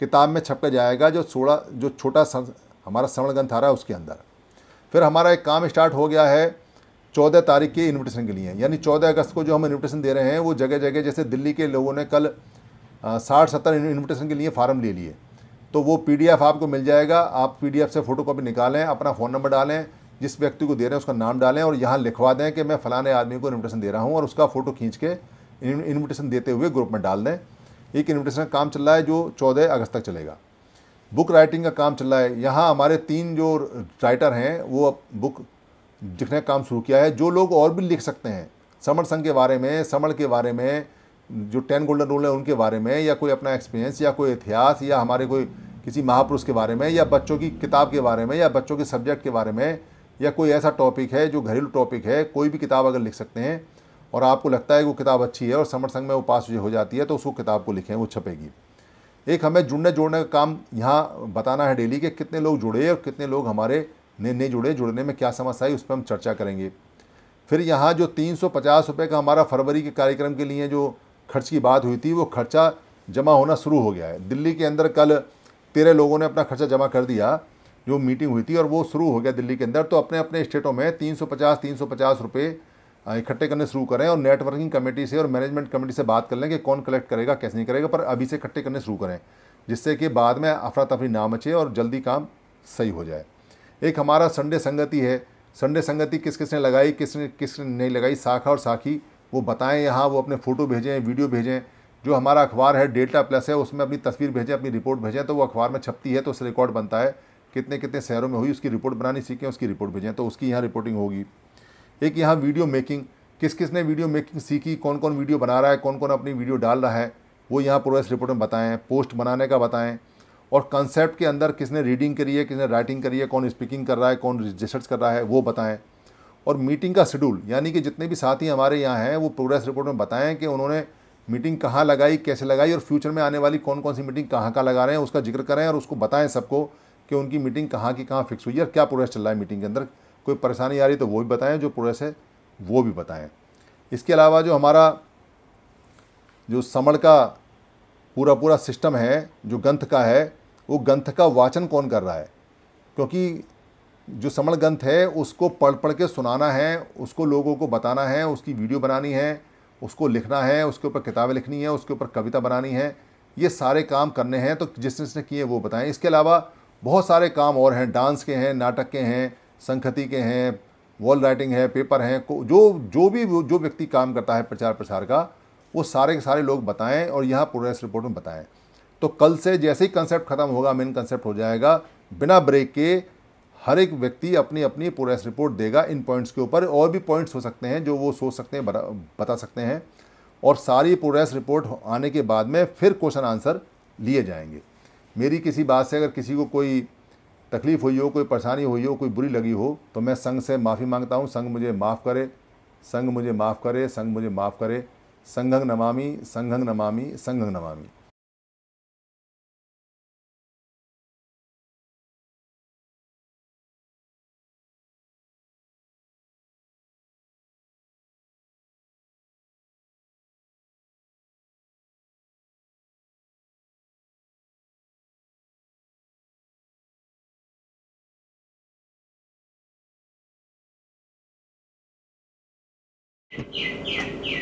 Speaker 2: किताब में छप कर जाएगा जो सोलह जो छोटा हमारा श्रवण ग्रंथ आ रहा है उसके अंदर फिर हमारा एक काम स्टार्ट हो गया है चौदह तारीख के इन्विटेशन के लिए यानी चौदह अगस्त को जो हम इन्विटेशन दे रहे हैं वो जगह जगह जैसे दिल्ली के लोगों ने कल साठ सत्तर इन्विटेशन के लिए फार्म ले लिए तो वो पीडीएफ आपको मिल जाएगा आप पीडीएफ से फ़ोटो कॉपी निकालें अपना फ़ोन नंबर डालें जिस व्यक्ति को दे रहे हैं उसका नाम डालें और यहाँ लिखवा दें कि मैं फ़लाने आदमी को इन्विटेशन दे रहा हूँ और उसका फ़ोटो खींच के इन्विटेशन देते हुए ग्रुप में डाल दें एक इन्विटेशन का काम चल रहा है जो चौदह अगस्त तक चलेगा बुक राइटिंग का काम चल रहा है यहाँ हमारे तीन जो राइटर हैं वो बुक लिखने का काम शुरू किया है जो लोग और भी लिख सकते हैं समर संघ के बारे में समर के बारे में जो टेन गोल्डन रूल है उनके बारे में या कोई अपना एक्सपीरियंस या कोई इतिहास या हमारे कोई किसी महापुरुष के बारे में या बच्चों की किताब के बारे में या बच्चों के सब्जेक्ट के बारे में या कोई ऐसा टॉपिक है जो घरेलू टॉपिक है कोई भी किताब अगर लिख सकते हैं और आपको लगता है कि वो किताब अच्छी है और समर संघ में वो पास हो जाती है तो उसको किताब को लिखें वो छपेगी एक हमें जुड़ने जोड़ने का काम यहाँ बताना है डेली कि कितने लोग जुड़े और कितने लोग हमारे ने नए जुड़े जुड़ने में क्या समस्या आई उस पर हम चर्चा करेंगे फिर यहाँ जो तीन सौ पचास रुपये का हमारा फरवरी के कार्यक्रम के लिए जो खर्च की बात हुई थी वो खर्चा जमा होना शुरू हो गया है दिल्ली के अंदर कल तेरह लोगों ने अपना खर्चा जमा कर दिया जो मीटिंग हुई थी और वो शुरू हो गया दिल्ली के अंदर तो अपने अपने स्टेटों में तीन सौ पचास तीन सौ पचास रुपये इकट्ठे करने शुरू करें और नेटवर्किंग कमेटी से और मैनेजमेंट कमेटी से बात कर लें कि कौन कलेक्ट करेगा कैसे नहीं करेगा पर अभी से इकट्ठे करने शुरू करें जिससे कि बाद में अफरा तफरी ना मचे और जल्दी काम सही हो जाए एक हमारा संडे संगति है संडे संगति किस किसने लगाई किसने किसने नहीं लगाई शाखा और साखी वो बताएं यहाँ वो अपने फ़ोटो भेजें वीडियो भेजें जो हमारा अखबार है डेल्टा प्लस है उसमें अपनी तस्वीर भेजें अपनी रिपोर्ट भेजें तो वो अखबार में छपती है तो उससे रिकॉर्ड बनता है कितने कितने शहरों में हुई उसकी रिपोर्ट बनानी सीखें उसकी रिपोर्ट भेजें तो उसकी यहाँ रिपोर्टिंग होगी एक यहाँ वीडियो मेकिंग किस किस ने वीडियो मेकिंग सीखी कौन कौन वीडियो बना रहा है कौन कौन अपनी वीडियो डाल रहा है वो यहाँ प्रोग्रेस रिपोर्ट में बताएं पोस्ट बनाने का बताएँ और कंसेप्ट के अंदर किसने रीडिंग करी है किसने राइटिंग करी है कौन स्पीकिंग कर रहा है कौन रिसर्च कर रहा है वो बताएँ और मीटिंग का शेड्यूल यानी कि जितने भी साथी हमारे यहाँ हैं वो प्रोग्रेस रिपोर्ट में बताएं कि उन्होंने मीटिंग कहाँ लगाई कैसे लगाई और फ्यूचर में आने वाली कौन कौन सी मीटिंग कहाँ कहाँ लगा रहे हैं उसका जिक्र करें और उसको बताएं सबको कि उनकी मीटिंग कहाँ की कहाँ फिक्स हुई है और क्या प्रोग्रेस चल रहा है मीटिंग के अंदर कोई परेशानी आ रही तो वो भी बताएं जो प्रोग्रेस है वो भी बताएं इसके अलावा जो हमारा जो समण का पूरा पूरा सिस्टम है जो ग्रंथ का है वो ग्रंथ का वाचन कौन कर रहा है क्योंकि जो समण ग्रंथ है उसको पढ़ पढ़ के सुनाना है उसको लोगों को बताना है उसकी वीडियो बनानी है उसको लिखना है उसके ऊपर किताबें लिखनी है उसके ऊपर कविता बनानी है ये सारे काम करने हैं तो जिस जिसने किए वो बताएं इसके अलावा बहुत सारे काम और हैं डांस के हैं नाटक के हैं संखति के हैं वॉल राइटिंग है पेपर हैं जो जो भी जो व्यक्ति काम करता है प्रचार प्रसार का वो सारे के सारे लोग बताएं और यहाँ प्रोग्रेस रिपोर्ट में बताएं तो कल से जैसे ही कंसेप्ट ख़त्म होगा मेन कंसेप्ट हो जाएगा बिना ब्रेक के हर एक व्यक्ति अपनी अपनी प्रोग्रेस रिपोर्ट देगा इन पॉइंट्स के ऊपर और भी पॉइंट्स हो सकते हैं जो वो सोच सकते हैं बता सकते हैं और सारी प्रोग्रेस रिपोर्ट आने के बाद में फिर क्वेश्चन आंसर लिए जाएंगे मेरी किसी बात से अगर किसी को कोई तकलीफ़ हुई हो कोई परेशानी हुई हो कोई बुरी लगी हो तो मैं संघ से माफ़ी मांगता हूँ संघ मुझे माफ़ करे संघ मुझे माफ़ करे संघ मुझे माफ़ करे संघंग नमामि संघंग नमामि संघंग नमामी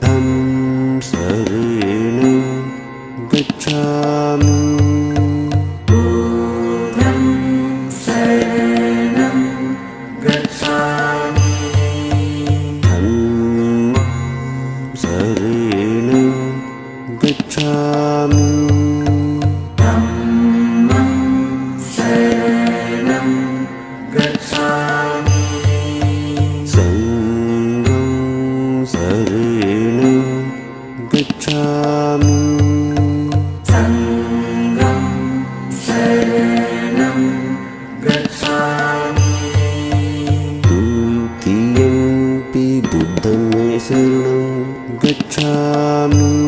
Speaker 1: तं सरेण गच्छामि गच्छामि